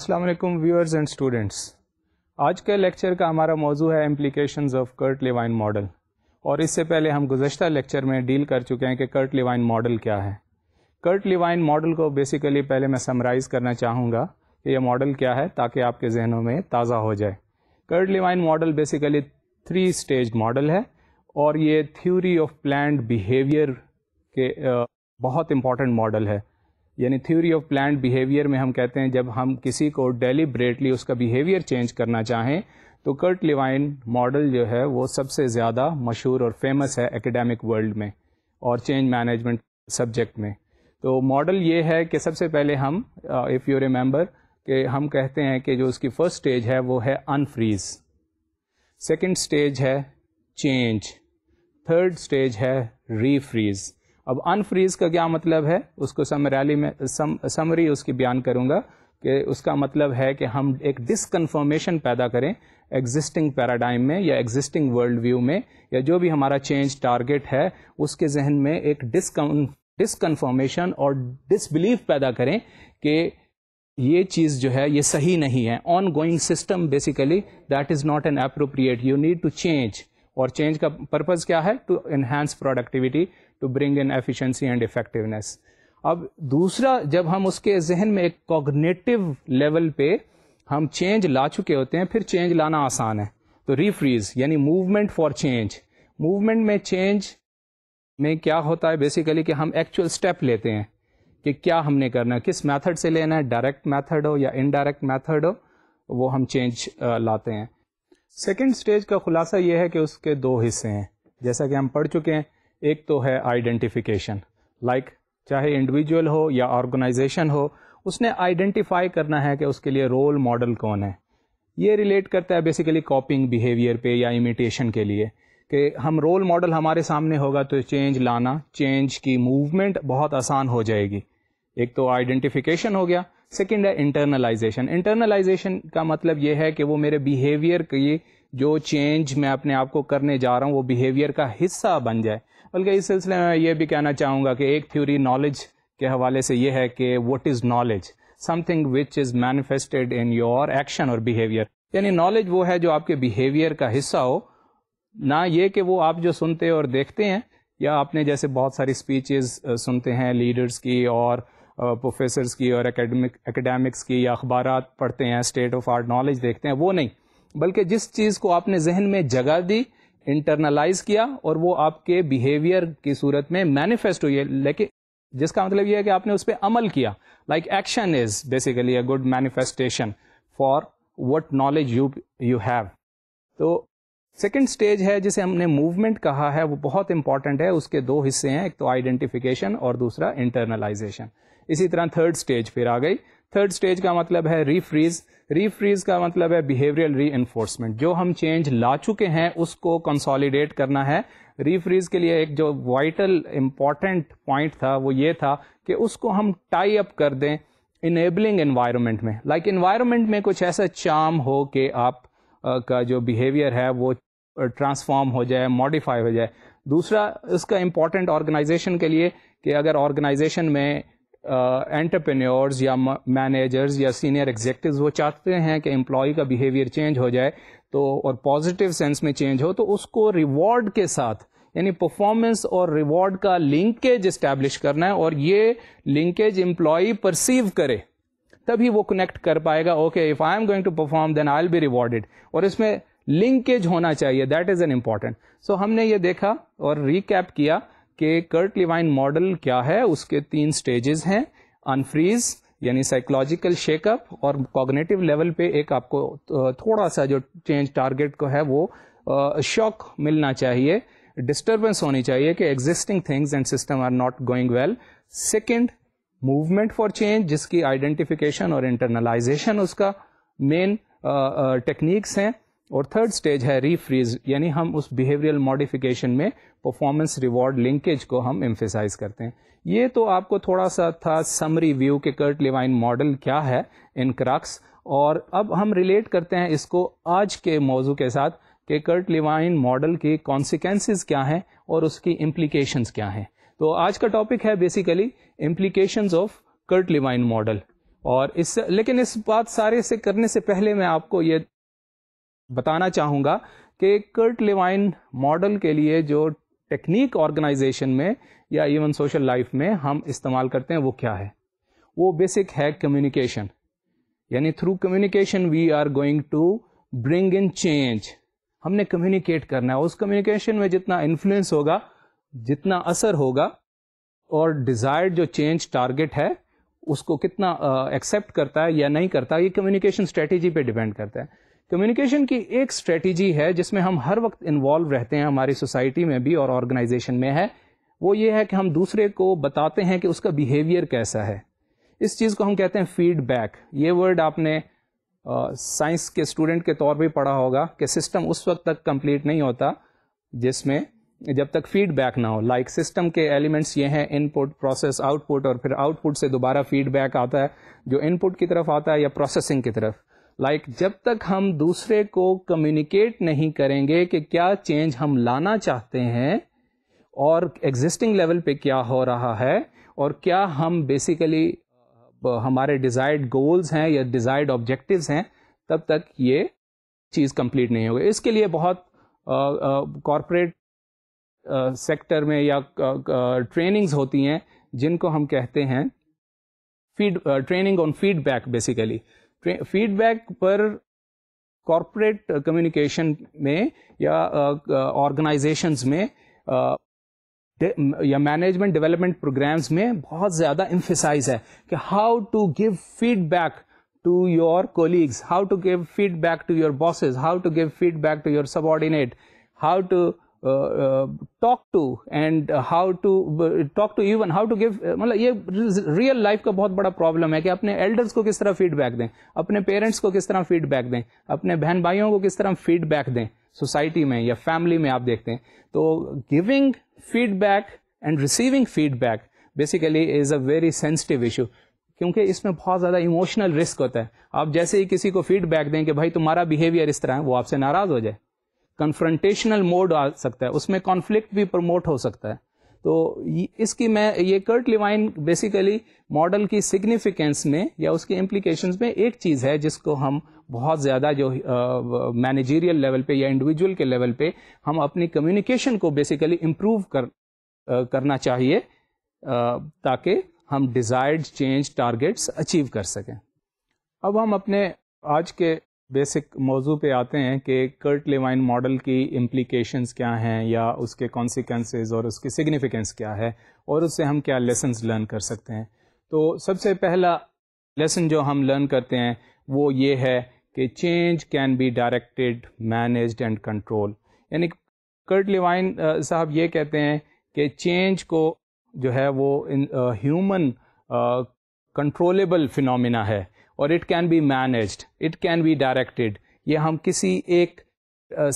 अस्सलाम वालेकुम viewers and students आज के लेक्चर का हमारा मौजू है implication of Kurt Lewin model और इससे पहले हम गुजशत लेक्चर में डील कर चुके हैं कि कर्ट लिवाइन मॉडल क्या है कर्ट लिवाइन मॉडल को बेसिकली पहले मैं समराइज़ करना चाहूँगा कि यह मॉडल क्या है ताकि आपके जहनों में ताज़ा हो जाए Kurt Lewin model basically three stage model है और ये थ्योरी ऑफ प्लान बिहेवियर के बहुत इंपॉर्टेंट मॉडल है यानी थ्योरी ऑफ प्लान बिहेवियर में हम कहते हैं जब हम किसी को डेलीबरेटली उसका बिहेवियर चेंज करना चाहें तो कर्ट लिवाइन मॉडल जो है वो सबसे ज़्यादा मशहूर और फेमस है एकेडमिक वर्ल्ड में और चेंज मैनेजमेंट सब्जेक्ट में तो मॉडल ये है कि सबसे पहले हम इफ़ यू रिमेंबर कि हम कहते हैं कि जो उसकी फर्स्ट स्टेज है वो है अनफ्रीज सेकंड स्टेज है चेंज थर्ड स्टेज है रीफ्रीज़ अब अनफ्रीज का क्या मतलब है उसको समरैली में सम समरी उसकी बयान करूँगा कि उसका मतलब है कि हम एक डिसकन्फर्मेशन पैदा करें एग्जिस्टिंग पैराडाइम में या एग्जिस्टिंग वर्ल्ड व्यू में या जो भी हमारा चेंज टारगेट है उसके जहन में एक डिसकन डिसकन्फर्मेशन और डिसबिलीव पैदा करें कि ये चीज़ जो है ये सही नहीं है ongoing system basically that is not an appropriate you need to change और चेंज का पर्पज़ क्या है to enhance productivity to bring in efficiency and effectiveness अब दूसरा जब हम उसके जहन में एक कॉग्नेटिव लेवल पे हम चेंज ला चुके होते हैं फिर चेंज लाना आसान है तो रिफ्रीज यानी मूवमेंट फॉर चेंज मूवमेंट में चेंज में क्या होता है बेसिकली कि हम एक्चुअल स्टेप लेते हैं कि क्या हमने करना है किस मेथड से लेना है डायरेक्ट मेथड हो या इनडायरेक्ट मेथड हो वो हम चेंज लाते हैं सेकेंड स्टेज का खुलासा ये है कि उसके दो हिस्से हैं जैसा कि हम पढ़ चुके हैं एक तो है आइडेंटिफिकेशन लाइक like, चाहे इंडिविजुअल हो या ऑर्गेनाइजेशन हो उसने आइडेंटिफाई करना है कि उसके लिए रोल मॉडल कौन है ये रिलेट करता है बेसिकली कॉपिंग बिहेवियर पे या इमिटेशन के लिए कि हम रोल मॉडल हमारे सामने होगा तो चेंज लाना चेंज की मूवमेंट बहुत आसान हो जाएगी एक तो आइडेंटिफिकेशन हो गया सेकेंड है इंटरनलाइजेशन इंटरनलाइजेशन का मतलब ये है कि वो मेरे बिहेवियर की जो चेंज मैं अपने आप को करने जा रहा हूँ वो बिहेवियर का हिस्सा बन जाए बल्कि इस सिलसिले में ये भी कहना चाहूँगा कि एक थ्योरी नॉलेज के हवाले से ये है कि what is knowledge something which is manifested in your action और बिहेवियर यानी नॉलेज वो है जो आपके बिहेवियर का हिस्सा हो ना ये कि वो आप जो सुनते और देखते हैं या आपने जैसे बहुत सारी स्पीचेस सुनते हैं लीडर्स की और प्रोफेसर्स की और एकेडमिक एकेडमिक्स की या अखबार पढ़ते हैं स्टेट ऑफ आर्ट नॉलेज देखते हैं वो नहीं बल्कि जिस चीज़ को आपने जहन में जगह दी इंटरनलाइज किया और वो आपके बिहेवियर की सूरत में मैनिफेस्ट हुई है लेकिन जिसका मतलब ये है कि आपने उस पर अमल किया like action is basically a good manifestation for what knowledge you you have तो सेकेंड स्टेज है जिसे हमने मूवमेंट कहा है वो बहुत इंपॉर्टेंट है उसके दो हिस्से हैं एक तो आइडेंटिफिकेशन और दूसरा इंटरनलाइजेशन इसी तरह थर्ड स्टेज फिर आ गई थर्ड स्टेज का मतलब है रीफ्रीज रीफ्रीज का मतलब है बिहेवियरल री जो हम चेंज ला चुके हैं उसको कंसोलिडेट करना है रीफ्रीज के लिए एक जो वाइटल इम्पॉर्टेंट पॉइंट था वो ये था कि उसको हम टाई अप कर दें इनेबलिंग एनवायरनमेंट में लाइक like एनवायरनमेंट में कुछ ऐसा चाम हो कि आप आ, का जो बिहेवियर है वो ट्रांसफॉर्म हो जाए मॉडिफाई हो जाए दूसरा इसका इम्पॉर्टेंट ऑर्गेनाइजेशन के लिए कि अगर ऑर्गेनाइजेशन में एंटरप्रेन्योर्स uh, या मैनेजर्स या सीनियर एग्जेक्टिव्स वो चाहते हैं कि एम्प्लॉय का बिहेवियर चेंज हो जाए तो और पॉजिटिव सेंस में चेंज हो तो उसको रिवॉर्ड के साथ यानी परफॉर्मेंस और रिवॉर्ड का लिंकेज इस्टेब्लिश करना है और ये लिंकेज एम्प्लॉय परसीव करे तभी वो कनेक्ट कर पाएगा okay if I am going to perform then I will be rewarded और इसमें लिंकेज होना चाहिए that is an important so हमने ये देखा और रिकैप किया कि कर्ट लिवाइन मॉडल क्या है उसके तीन स्टेजेस हैं अनफ्रीज यानी साइकोलॉजिकल शेकअप और कॉग्नेटिव लेवल पे एक आपको थोड़ा सा जो चेंज टारगेट को है वो शॉक मिलना चाहिए डिस्टर्बेंस होनी चाहिए कि existing things and system are not going well second movement for change जिसकी आइडेंटिफिकेशन और इंटरनलाइजेशन उसका मेन टेक्निक्स हैं और थर्ड स्टेज है रीफ्रीज यानी हम उस बिहेवियरल मॉडिफिकेशन में परफॉर्मेंस रिवॉर्ड लिंकेज को हम एम्फेसाइज करते हैं ये तो आपको थोड़ा सा था समरी व्यू के कर्ट लिवाइन मॉडल क्या है इन क्रक्स और अब हम रिलेट करते हैं इसको आज के मौजू के साथ कि कर्ट लिवाइन मॉडल के कॉन्सिक्वेंसेस क्या हैं और उसकी इम्प्लीकेशंस क्या हैं तो आज का टॉपिक है basically implications of Kurt Lewin model और इससे लेकिन इस बात सारे से करने से पहले मैं आपको ये बताना चाहूँगा कि कर्ट लिवाइन मॉडल के लिए जो टेक्निक ऑर्गेनाइजेशन में या इवन सोशल लाइफ में हम इस्तेमाल करते हैं वो क्या है वो बेसिक है कम्युनिकेशन यानी through communication we are going to bring in change हमने कम्युनिकेट करना है उस कम्युनिकेशन में जितना इन्फ्लुएंस होगा जितना असर होगा और डिजायर्ड जो चेंज टारगेट है उसको कितना एक्सेप्ट uh, करता है या नहीं करता ये कम्युनिकेशन स्ट्रेटेजी पे डिपेंड करता है कम्युनिकेशन की एक स्ट्रेटजी है जिसमें हम हर वक्त इन्वॉल्व रहते हैं हमारी सोसाइटी में भी और ऑर्गेनाइजेशन में है वो ये है कि हम दूसरे को बताते हैं कि उसका बिहेवियर कैसा है इस चीज़ को हम कहते हैं फीडबैक ये वर्ड आपने साइंस के स्टूडेंट के तौर पे पढ़ा होगा कि सिस्टम उस वक्त तक कंप्लीट नहीं होता जिसमें जब तक फीडबैक ना हो लाइक like, सिस्टम के एलिमेंट्स ये हैं इनपुट प्रोसेस आउटपुट और फिर आउटपुट से दोबारा फीडबैक आता है जो इनपुट की तरफ आता है या प्रोसेसिंग की तरफ लाइक like, जब तक हम दूसरे को कम्युनिकेट नहीं करेंगे कि क्या चेंज हम लाना चाहते हैं और एग्जिस्टिंग लेवल पे क्या हो रहा है और क्या हम बेसिकली uh, हमारे डिज़ायर्ड गोल्स हैं या डिज़ायर्ड ऑब्जेक्टिव्स हैं तब तक ये चीज़ कंप्लीट नहीं होगी इसके लिए बहुत कॉरपोरेट uh, सेक्टर uh, में या ट्रेनिंग्स होती हैं जिनको हम कहते हैं feed training on feedback basically feedback पर कॉरपोरेट कम्युनिकेशन में या ऑर्गेनाइजेशंस uh, uh, में uh, या मैनेजमेंट डेवलपमेंट प्रोग्राम्स में बहुत ज़्यादा इम्फेसाइज है कि how to give feedback to your colleagues how to give feedback to your bosses how to give feedback to your subordinate how to talk to and how to talk to even how to give मतलब ये real life का बहुत बड़ा problem है कि अपने elders को किस तरह फीडबैक दें अपने पेरेंट्स को किस तरह फीडबैक दें अपने बहन भाइयों को किस तरह फीडबैक दें सोसाइटी में या फैमिली में आप देखते हैं तो giving feedback and receiving feedback basically is a very sensitive issue क्योंकि इसमें बहुत ज़्यादा इमोशनल रिस्क होता है आप जैसे ही किसी को फीडबैक दें कि भाई तुम्हारा बिहेवियर इस तरह है वो आपसे नाराज़ हो जाए कन्फ्रंटेशनल मोड आ सकता है उसमें कॉन्फ्लिक्ट भी प्रमोट हो सकता है तो इसकी मैं ये कर्ट लिवाइन बेसिकली मॉडल की सिग्निफिकेंस में या उसकी इम्प्लीकेशंस में एक चीज़ है जिसको हम बहुत ज़्यादा जो मैनेजीरियल लेवल पे या इंडिविजुअल के लेवल पे हम अपनी कम्युनिकेशन को बेसिकली इम्प्रूव कर आ, करना चाहिए आ, ताकि हम डिज़ायर्ड चेंज टारगेट्स अचीव कर सकें अब हम अपने आज के बेसिक मौजू पे आते हैं कि कर्ट लेवाइन मॉडल की इम्प्लीकेशन क्या हैं या उसके कॉन्सिक्वेंसेस और उसकी सिग्निफिकेंस क्या है और उससे हम क्या लेसन लर्न कर सकते हैं तो सबसे पहला लेसन जो हम लर्न करते हैं वो ये है कि change can be directed manage and control यानी कर्ट लेवाइन साहब ये कहते हैं कि चेंज को जो है वो ह्यूमन कंट्रोलेबल फिनोमिना है और it can be managed it can be directed ये हम किसी एक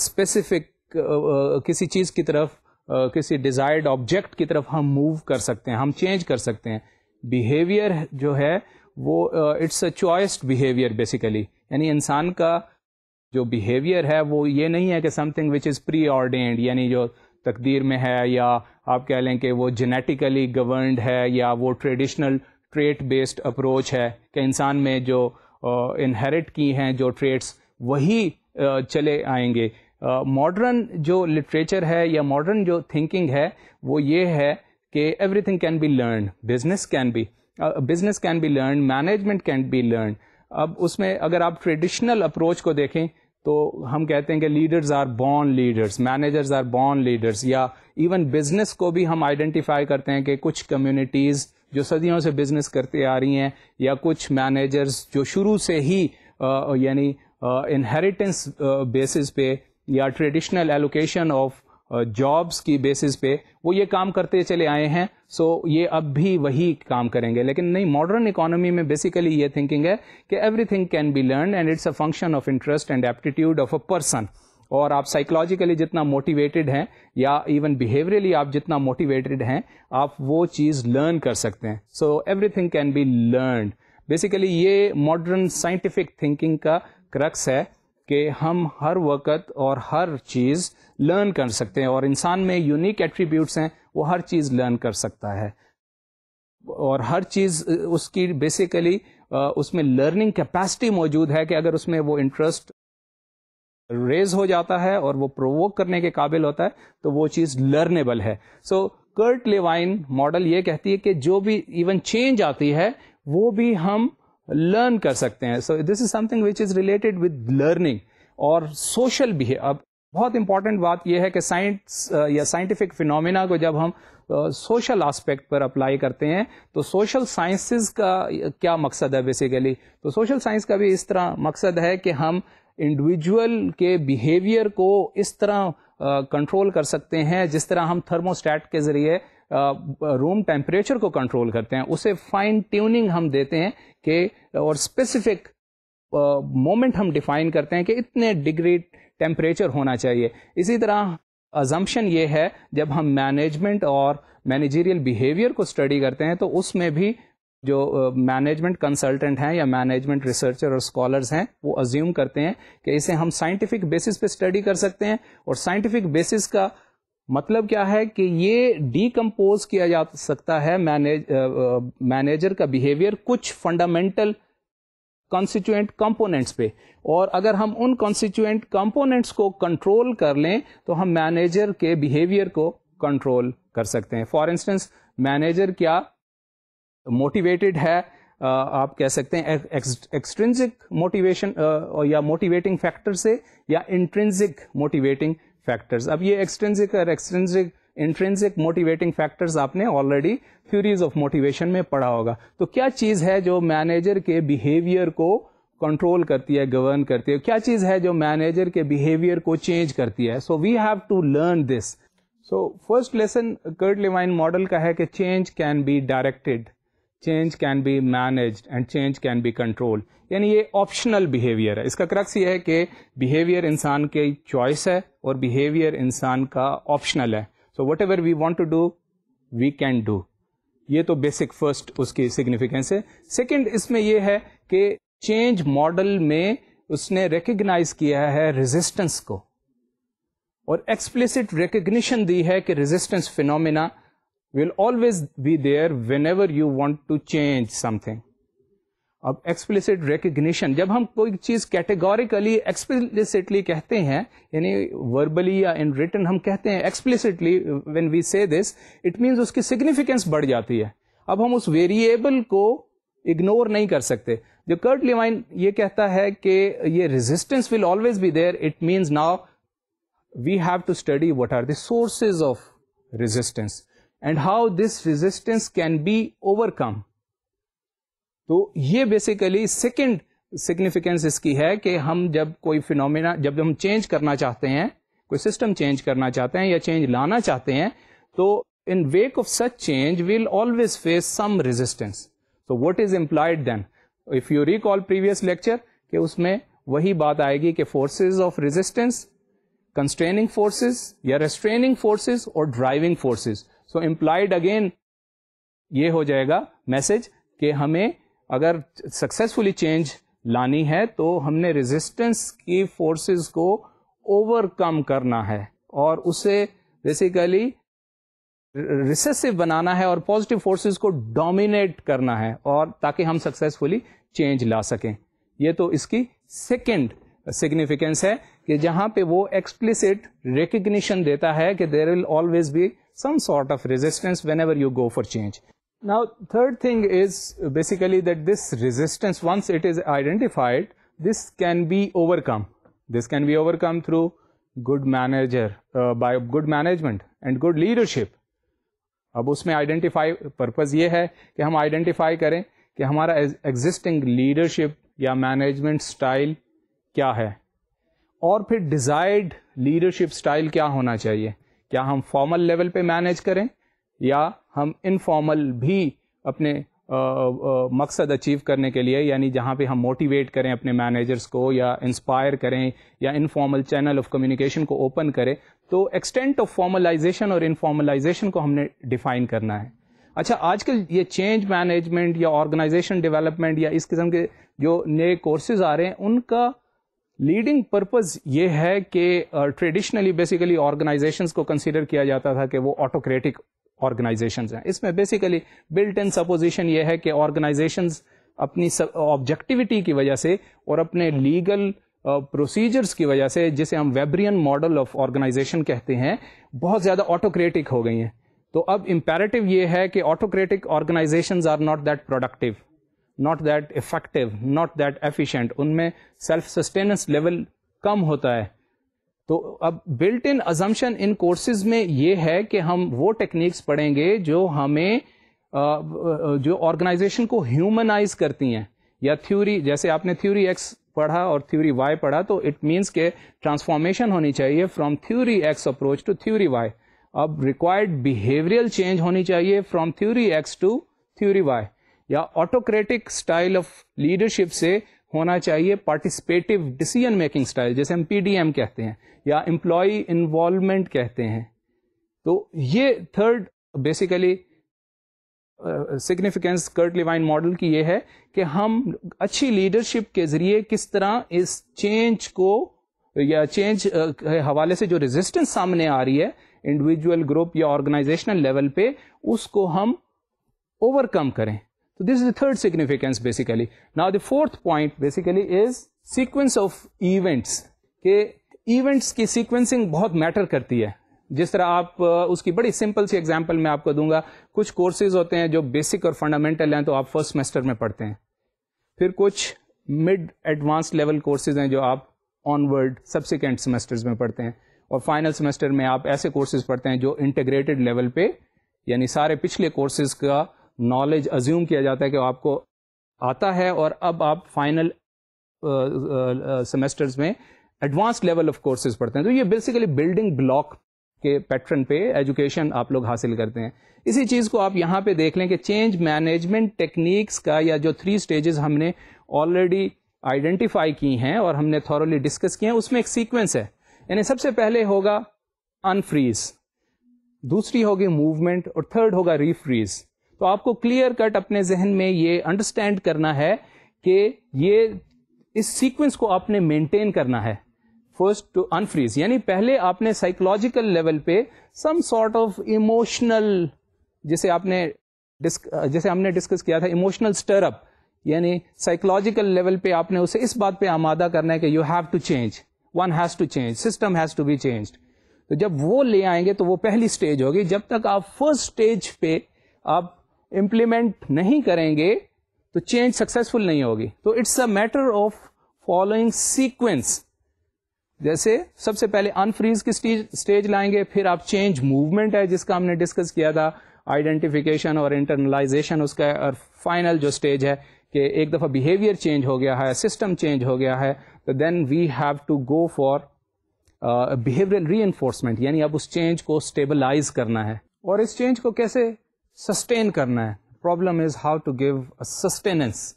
स्पेसिफिक uh, uh, किसी चीज़ की तरफ uh, किसी डिज़ायर्ड ऑब्जेक्ट की तरफ हम मूव कर सकते हैं हम चेंज कर सकते हैं बिहेवियर जो है वो it's a choiced behaviour basically यानी इंसान का जो बिहेवियर है वो ये नहीं है कि something which is preordained यानी जो तकदीर में है या आप कह लें कि वो जेनेटिकली गवर्नड है या वो ट्रेडिशनल ट्रेट बेस्ड अप्रोच है कि इंसान में जो इनहेरिट की हैं जो ट्रेट्स वही चले आएंगे मॉडर्न जो लिटरेचर है या मॉडर्न जो थिंकिंग है वो ये है कि everything can be learn business can be business can be learn management can be learn अब उसमें अगर आप ट्रेडिशनल अप्रोच को देखें तो हम कहते हैं कि leaders are born leaders managers are born leaders या इवन बिजनेस को भी हम आइडेंटिफाई करते हैं कि कुछ कम्युनिटीज़ जो सदियों से बिजनेस करते आ रही हैं या कुछ मैनेजर्स जो शुरू से ही यानी इनहेरिटेंस बेसिस पे या ट्रेडिशनल एलोकेशन ऑफ जॉब्स की बेसिस पे वो ये काम करते चले आए हैं सो ये अब भी वही काम करेंगे लेकिन नहीं मॉडर्न इकोनॉमी में बेसिकली ये थिंकिंग है कि everything can be learn and it's a function of interest and aptitude of a person और आप साइकोलॉजिकली जितना मोटिवेटेड हैं या इवन बिहेवियरली आप जितना मोटिवेटेड हैं आप वो चीज़ लर्न कर सकते हैं so everything can be learn basically ये मॉडर्न साइंटिफिक थिंकिंग का क्रक्स है कि हम हर वक़्त और हर चीज़ लर्न कर सकते हैं और इंसान में यूनिक एट्रीब्यूट्स हैं वो हर चीज़ लर्न कर सकता है और हर चीज़ उसकी बेसिकली उसमें लर्निंग कैपेसिटी मौजूद है कि अगर उसमें वो इंटरेस्ट रेज हो जाता है और वो प्रोवोक करने के काबिल होता है तो वो चीज़ लर्नेबल है सो कर्ट लेवाइन मॉडल ये कहती है कि जो भी इवन चेंज आती है वो भी हम लर्न कर सकते हैं so this is something which is related with learning और सोशल बिहेव अब बहुत इंपॉर्टेंट बात यह है कि साइंस uh, या साइंटिफिक फिनोमिना को जब हम सोशल uh, आस्पेक्ट पर अप्लाई करते हैं तो सोशल साइंसेस का uh, क्या मकसद है बेसिकली तो सोशल साइंस का भी इस तरह मकसद है कि हम इंडिविजुअल के बिहेवियर को इस तरह कंट्रोल कर सकते हैं जिस तरह हम थर्मोस्टैट के ज़रिए रूम टेम्परेचर को कंट्रोल करते हैं उसे फाइन ट्यूनिंग हम देते हैं कि और स्पेसिफिक मोमेंट हम डिफाइन करते हैं कि इतने डिग्री टेम्परेचर होना चाहिए इसी तरह अजम्पशन ये है जब हम मैनेजमेंट और मैनेजरियल बिहेवियर को स्टडी करते हैं तो उसमें भी जो मैनेजमेंट कंसल्टेंट हैं या मैनेजमेंट रिसर्चर और स्कॉलर्स हैं वो अज्यूम करते हैं कि इसे हम साइंटिफिक बेसिस पे स्टडी कर सकते हैं और साइंटिफिक बेसिस का मतलब क्या है कि ये डीकम्पोज किया जा सकता है मैनेज मैनेजर का बिहेवियर कुछ फंडामेंटल कॉन्स्टिट्यूएंट कंपोनेंट्स पे और अगर हम उन कॉन्स्टिट्यूएंट कंपोनेंट्स को कंट्रोल कर लें तो हम मैनेजर के बिहेवियर को कंट्रोल कर सकते हैं फॉर इंस्टेंस मैनेजर क्या मोटिवेटेड है आप कह सकते हैं एक्सट्रिंसिक मोटिवेशन या मोटिवेटिंग फैक्टर से या इंट्रेंसिक मोटिवेटिंग फैक्टर्स अब ये एक्सट्रेंसिक और एक्सट्रेंसिक इंट्रेंसिक मोटिवेटिंग फैक्टर्स आपने ऑलरेडी थ्योरीज ऑफ मोटिवेशन में पढ़ा होगा तो क्या चीज़ है जो मैनेजर के बिहेवियर को कंट्रोल करती है गवर्न करती है क्या चीज़ है जो मैनेजर के बिहेवियर को चेंज करती है so we have to learn this so first lesson Kurt Lewin model का है कि change can be directed change can be manage and change can be control यानी ये ऑप्शनल बिहेवियर है इसका क्रक्स ये है कि बिहेवियर इंसान की चॉइस है और बिहेवियर इंसान का ऑप्शनल है so whatever we want to do we can do ये तो बेसिक फर्स्ट उसकी सिग्निफिकेंस है सेकेंड इसमें यह है कि चेंज मॉडल में उसने रिकग्नाइज किया है रेजिस्टेंस को और एक्सप्लिसिट रिकग्निशन दी है कि resistance phenomena will always be there whenever you want to change something. अब एक्सप्लिसिट रिकग्निशन जब हम कोई चीज कैटेगोरिकली एक्सप्लिसिटली कहते हैं यानी वर्बली या इन रिटर्न हम कहते हैं explicitly when we say this it means उसकी सिग्निफिकेंस बढ़ जाती है अब हम उस वेरिएबल को इग्नोर नहीं कर सकते जो कर्ट लिवाइन ये कहता है कि ये resistance will always be there it means now we have to study what are the sources of resistance and how this resistance can be overcome तो ये बेसिकली सेकेंड सिग्निफिकेंस इसकी है कि हम जब कोई फिनोमिना जब हम चेंज करना चाहते हैं कोई सिस्टम चेंज करना चाहते हैं या चेंज लाना चाहते हैं तो in wake of such change will always face some resistance so what is implied then if you recall previous lecture कि उसमें वही बात आएगी कि forces of resistance constraining forces या रेस्ट्रेनिंग फोर्सेस और driving forces so employed again ये हो जाएगा मैसेज कि हमें अगर सक्सेसफुली चेंज लानी है तो हमने रेजिस्टेंस की फोर्सेस को ओवरकम करना है और उसे बेसिकली रिसेसिव बनाना है और पॉजिटिव फोर्सेस को डोमिनेट करना है और ताकि हम सक्सेसफुली चेंज ला सकें ये तो इसकी सेकंड सिग्निफिकेंस है कि जहां पे वो एक्सप्लिसिट रिकग्निशन देता है कि there will always be some sort of resistance whenever you go for change Now, third thing is basically that this resistance, once it is identified, this can be overcome. This can be overcome through good manager, uh, by good management and good leadership. अब उसमें identify purpose ये है कि हम identify करें कि हमारा existing leadership या मैनेजमेंट स्टाइल क्या है और फिर डिजायर्ड लीडरशिप स्टाइल क्या होना चाहिए क्या हम फॉर्मल लेवल पे मैनेज करें या हम इनफॉर्मल भी अपने आ, आ, मकसद अचीव करने के लिए यानी जहाँ पे हम मोटिवेट करें अपने मैनेजर्स को या इंस्पायर करें या इनफॉर्मल चैनल ऑफ कम्युनिकेशन को ओपन करें तो एक्सटेंट ऑफ फॉर्मलाइजेशन और इनफॉर्मलाइजेशन को हमने डिफाइन करना है अच्छा आजकल ये चेंज मैनेजमेंट या ऑर्गेनाइजेशन डेवलपमेंट या इस किस्म के जो नए कोर्सेज आ रहे हैं उनका लीडिंग पर्पस ये है कि ट्रेडिशनली बेसिकली ऑर्गेनाइजेशंस को कंसीडर किया जाता था कि वो ऑटोक्रेटिक ऑर्गेनाइजेशंस हैं इसमें बेसिकली बिल्ट इन सपोजिशन ये है कि ऑर्गेनाइजेशंस अपनी ऑब्जेक्टिविटी uh, की वजह से और अपने लीगल प्रोसीजर्स uh, की वजह से जिसे हम वेबरियन मॉडल ऑफ ऑर्गेनाइजेशन कहते हैं बहुत ज़्यादा ऑटोक्रेटिक हो गई हैं तो अब इम्पेरेटिव ये है कि autocratic organisation are not that productive not that effective not that efficient उनमें सेल्फ सस्टेनेंस लेवल कम होता है तो अब बिल्ट इन अजम्पन इन कोर्सेज में ये है कि हम वो टेक्निक्स पढ़ेंगे जो हमें जो ऑर्गेनाइजेशन को ह्यूमनाइज करती हैं या थ्योरी जैसे आपने थ्योरी एक्स पढ़ा और थ्योरी वाई पढ़ा तो इट मीन्स के ट्रांसफॉर्मेशन होनी चाहिए from theory X approach to theory Y अब रिक्वायर्ड बिहेवियरल चेंज होनी चाहिए from theory X to theory Y या ऑटोक्रेटिक स्टाइल ऑफ लीडरशिप से होना चाहिए पार्टिसिपेटिव डिसीजन मेकिंग स्टाइल जैसे हम पीडीएम कहते हैं या एम्प्लॉय इन्वॉल्वमेंट कहते हैं तो ये third basically significance Kurt Lewin model की ये है कि हम अच्छी लीडरशिप के जरिए किस तरह इस चेंज को या चेंज uh, के हवाले से जो रेजिस्टेंस सामने आ रही है इंडिविजुअल ग्रुप या ऑर्गेनाइजेशनल लेवल पे उसको हम ओवरकम करें So this is the third significance basically. Now the fourth point basically is sequence of events के events की sequencing बहुत matter करती है जिस तरह आप उसकी बड़ी सिंपल सी एग्जांपल मैं आपको दूंगा कुछ कोर्सेज होते हैं जो बेसिक और फंडामेंटल हैं तो आप फर्स्ट सेमेस्टर में पढ़ते हैं फिर कुछ मिड एडवांस लेवल कोर्सेज हैं जो आप ऑनवर्ड सब्सिक्वेंट सेमेस्टर्स में पढ़ते हैं और फाइनल सेमेस्टर में आप ऐसे कोर्सेज पढ़ते हैं जो इंटीग्रेटेड लेवल पे यानी सारे पिछले कोर्सेज का नॉलेज अज्यूम किया जाता है कि आपको आता है और अब आप final semesters uh, uh, uh, में एडवांस लेवल ऑफ कोर्सेज पढ़ते हैं तो ये बेसिकली बिल्डिंग ब्लॉक के पैटर्न पे एजुकेशन आप लोग हासिल करते हैं इसी चीज़ को आप यहाँ पे देख लें कि चेंज मैनेजमेंट टेक्निक्स का या जो थ्री स्टेजेस हमने ऑलरेडी आइडेंटिफाई की हैं और हमने थॉरली डिस्कस किए हैं उसमें एक सीक्वेंस है यानी सबसे पहले होगा अनफ्रीज दूसरी होगी मूवमेंट और थर्ड होगा रीफ्रीज तो आपको क्लियर कट अपने जहन में ये अंडरस्टैंड करना है कि ये इस सीक्वेंस को आपने मेंटेन करना है फर्स्ट टू अनफ्रीज यानी पहले आपने साइकोलॉजिकल लेवल पे सम सॉर्ट ऑफ इमोशनल जिसे आपने डिस्क जैसे हमने डिस्कस किया था इमोशनल स्टरअप यानी साइकोलॉजिकल लेवल पे आपने उसे इस बात पे आमादा करना है कि you have to change one has to change system has to be change तो जब वो ले आएंगे तो वो पहली स्टेज होगी जब तक आप फर्स्ट स्टेज पे आप इम्प्लीमेंट नहीं करेंगे तो चेंज सक्सेसफुल नहीं होगी तो it's a matter of following sequence जैसे सबसे पहले अनफ्रीज की स्टेज लाएंगे फिर आप चेंज मूवमेंट है जिसका हमने डिस्कस किया था आइडेंटिफिकेशन और इंटरनलाइजेशन उसका और फाइनल जो स्टेज है कि एक दफ़ा बिहेवियर चेंज हो गया है सिस्टम चेंज हो गया है तो then we have to go for behavioural re यानी अब उस चेंज को स्टेबलाइज करना है और इस चेंज को कैसे सस्टेन करना है problem is how to give sustenance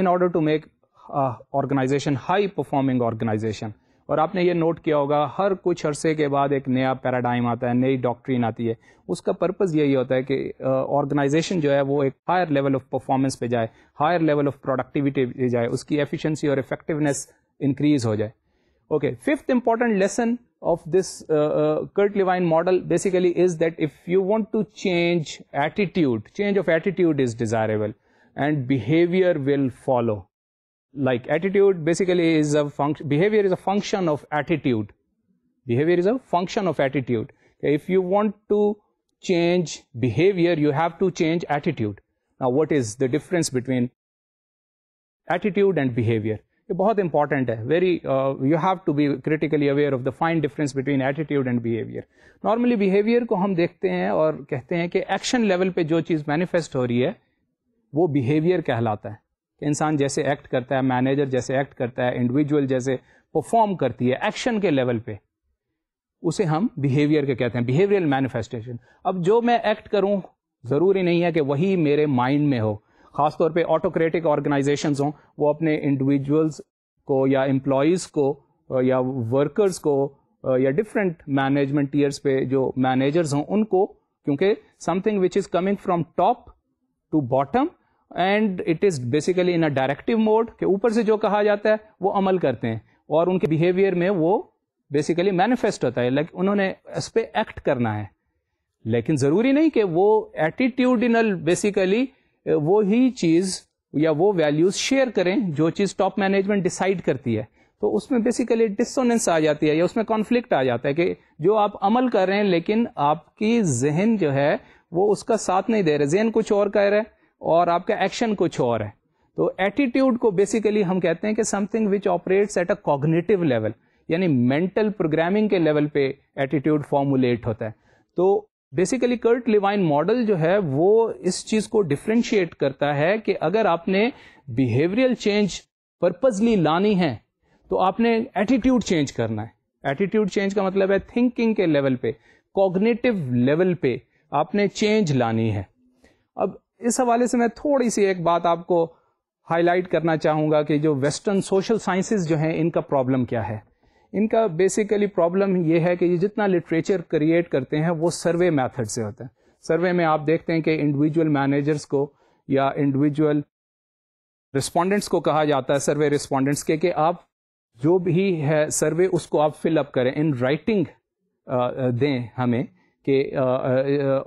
in order to make organisation high performing organisation और आपने ये नोट किया होगा हर कुछ अरसे के बाद एक नया पैराडाइम आता है नई डॉक्ट्रीन आती है उसका पर्पज़ यही होता है कि ऑर्गेनाइजेशन uh, जो है वो एक हायर लेवल ऑफ परफॉर्मेंस पे जाए हायर लेवल ऑफ प्रोडक्टिविटी पे जाए उसकी एफिशिएंसी और इफेक्टिवनेस इंक्रीज हो जाए okay fifth important lesson of this uh, uh Kurt Lewin model basically is that if you want to change attitude, change of attitude is desirable and behavior will follow. Like attitude basically is a function, behavior is a function of attitude. Behavior is a function of attitude. If you want to change behavior, you have to change attitude. Now, what is the difference between attitude and behavior? ये बहुत important है very you have to be critically aware of the fine difference between attitude and behaviour normally behaviour को हम देखते हैं और कहते हैं कि एक्शन लेवल पे जो चीज़ मैनिफेस्ट हो रही है वो बिहेवियर कहलाता है कि इंसान जैसे एक्ट करता है मैनेजर जैसे एक्ट करता है इंडिविजुअल जैसे परफॉर्म करती है एक्शन के लेवल पे उसे हम बिहेवियर के कहते हैं बिहेवियरल मैनिफेस्टेशन अब जो मैं एक्ट करूं ज़रूरी नहीं है कि वही मेरे माइंड में हो ख़ासतौर पे ऑटोक्रेटिक ऑर्गेनाइजेशंस हों वो अपने इंडिविजुअल्स को या एम्प्लॉयज़ को या वर्कर्स को या डिफरेंट मैनेजमेंट टीयर्स पे जो मैनेजर्स हों उनको क्योंकि something which is coming from top to bottom and it is basically in a directive mode कि ऊपर से जो कहा जाता है वो अमल करते हैं और उनके बिहेवियर में वो बेसिकली मैनिफेस्ट होता है लाइक उन्होंने इस पर एक्ट करना है लेकिन ज़रूरी नहीं कि वो एटीट्यूडिनल बेसिकली वो ही चीज़ या वो वैल्यूज शेयर करें जो चीज़ टॉप मैनेजमेंट डिसाइड करती है तो उसमें बेसिकली डिसोनेंस आ जाती है या उसमें कॉन्फ्लिक्ट आ जाता है कि जो आप अमल कर रहे हैं लेकिन आपकी जहन जो है वो उसका साथ नहीं दे रहे जहन कुछ और कह रहा है और आपका एक्शन कुछ और है तो एटीट्यूड को बेसिकली हम कहते हैं कि something which operates at a cognitive level यानी मेंटल प्रोग्रामिंग के लेवल पे एटीट्यूड फॉर्मुलेट होता है तो बेसिकली कर्ट लिवाइन मॉडल जो है वो इस चीज को डिफ्रेंशिएट करता है कि अगर आपने बिहेवियरल चेंज पर्पजली लानी है तो आपने एटीट्यूड चेंज करना है एटीट्यूड चेंज का मतलब है थिंकिंग के लेवल पे कॉग्नेटिव लेवल पे आपने चेंज लानी है अब इस हवाले से मैं थोड़ी सी एक बात आपको हाईलाइट करना चाहूंगा कि जो वेस्टर्न सोशल साइंसेज जो हैं इनका प्रॉब्लम क्या है इनका बेसिकली प्रॉब्लम ये है कि ये जितना लिटरेचर क्रिएट करते हैं वो सर्वे मैथड से होता है सर्वे में आप देखते हैं कि इंडिविजुअल मैनेजर्स को या इंडिविजुअल रिस्पोंडेंट्स को कहा जाता है सर्वे रिस्पोंडेंट्स के कि आप जो भी है सर्वे उसको आप फिलअप करें इन राइटिंग दें हमें कि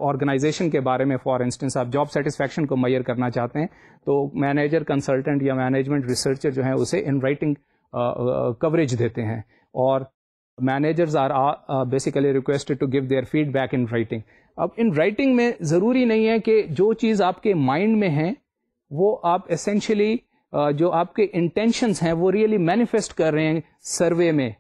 ऑर्गेनाइजेशन के बारे में फॉर इंस्टेंस आप जॉब सेटिस्फेक्शन को मैयर करना चाहते हैं तो मैनेजर कंसल्टेंट या मैनेजमेंट रिसर्चर जो है उसे इन राइटिंग कवरेज देते हैं or managers are basically requested to give their feedback in writing अब इन राइटिंग में ज़रूरी नहीं है कि जो चीज़ आपके माइंड में है वो आप एसेंशली uh, जो आपके इंटेंशंस हैं वो रियली really मैनिफेस्ट कर रहे हैं सर्वे में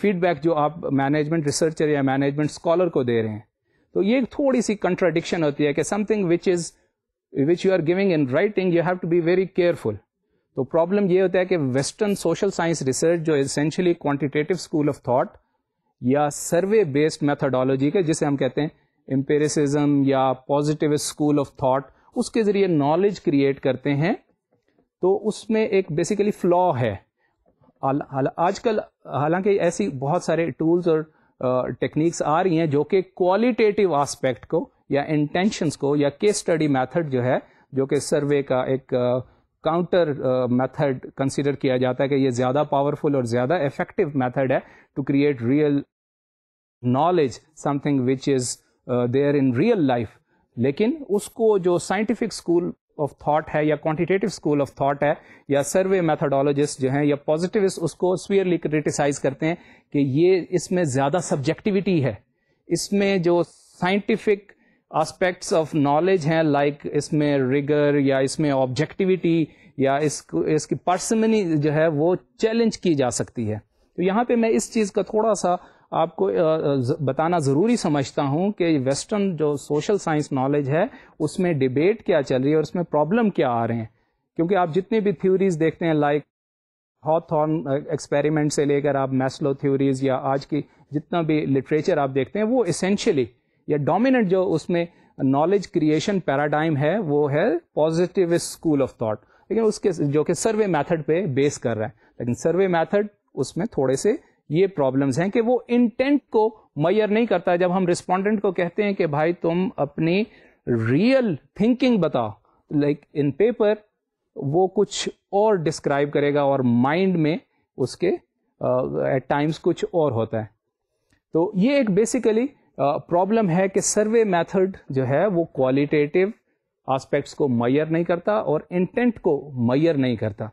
फीडबैक जो आप मैनेजमेंट रिसर्चर या मैनेजमेंट स्कॉलर को दे रहे हैं तो ये थोड़ी सी कंट्राडिक्शन होती है कि something which is which you are giving in writing you have to be very careful तो प्रॉब्लम ये होता है कि वेस्टर्न सोशल साइंस रिसर्च जो essentially quantitative school of thought या सर्वे बेस्ड मैथडोलॉजी के जिसे हम कहते हैं एम्पेरिसिज्म या पॉजिटिव स्कूल ऑफ थॉट उसके ज़रिए नॉलेज क्रिएट करते हैं तो उसमें एक बेसिकली फ्लॉ है आजकल हालांकि ऐसी बहुत सारे टूल्स और टेक्निक्स आ रही हैं जो कि क्वालिटेटिव आस्पेक्ट को या इंटेंशंस को या केस स्टडी मेथड जो है जो कि सर्वे का एक काउंटर मेथड कंसिडर किया जाता है कि ये ज़्यादा पावरफुल और ज़्यादा इफेक्टिव मेथड है to create real knowledge something which is there in real life लेकिन उसको जो साइंटिफिक स्कूल ऑफ थॉट है या क्वांटिटेटिव स्कूल ऑफ थॉट है या सर्वे मैथडोलॉजिस्ट जो हैं या पॉजिटिविस्ट उसको स्वियरली क्रिटिसाइज करते हैं कि ये इसमें ज़्यादा सब्जेक्टिविटी है इसमें जो साइंटिफिक आस्पेक्ट्स ऑफ नॉलेज हैं लाइक like इसमें रिगर या इसमें ऑब्जेक्टिविटी या इसको इसकी पर्समनी जो है वो चैलेंज की जा सकती है तो यहाँ पे मैं इस चीज़ का थोड़ा सा आपको बताना ज़रूरी समझता हूँ कि वेस्टर्न जो सोशल साइंस नॉलेज है उसमें डिबेट क्या चल रही है और उसमें प्रॉब्लम क्या आ रहे हैं क्योंकि आप जितनी भी थ्योरीज देखते हैं लाइक हॉथॉर्न एक्सपेरिमेंट से लेकर आप मैस्लो थ्योरीज या आज की जितना भी लिटरेचर आप देखते हैं वो इसेंशली या डोमिनेंट जो उसमें नॉलेज क्रिएशन पैराडाइम है वो है पॉजिटिव स्कूल ऑफ थॉट लेकिन उसके जो कि सर्वे मेथड पे बेस कर रहा है लेकिन सर्वे मेथड उसमें थोड़े से ये प्रॉब्लम्स हैं कि वो इंटेंट को मैयर नहीं करता जब हम रिस्पोंडेंट को कहते हैं कि भाई तुम अपनी रियल थिंकिंग बताओ लाइक इन पेपर वो कुछ और डिस्क्राइब करेगा और माइंड में उसके एट uh, टाइम्स कुछ और होता है तो ये एक बेसिकली प्रॉब्लम है कि सर्वे मेथड जो है वो क्वालिटेटिव आस्पेक्ट्स को मैयर नहीं करता और इंटेंट को मैयर नहीं करता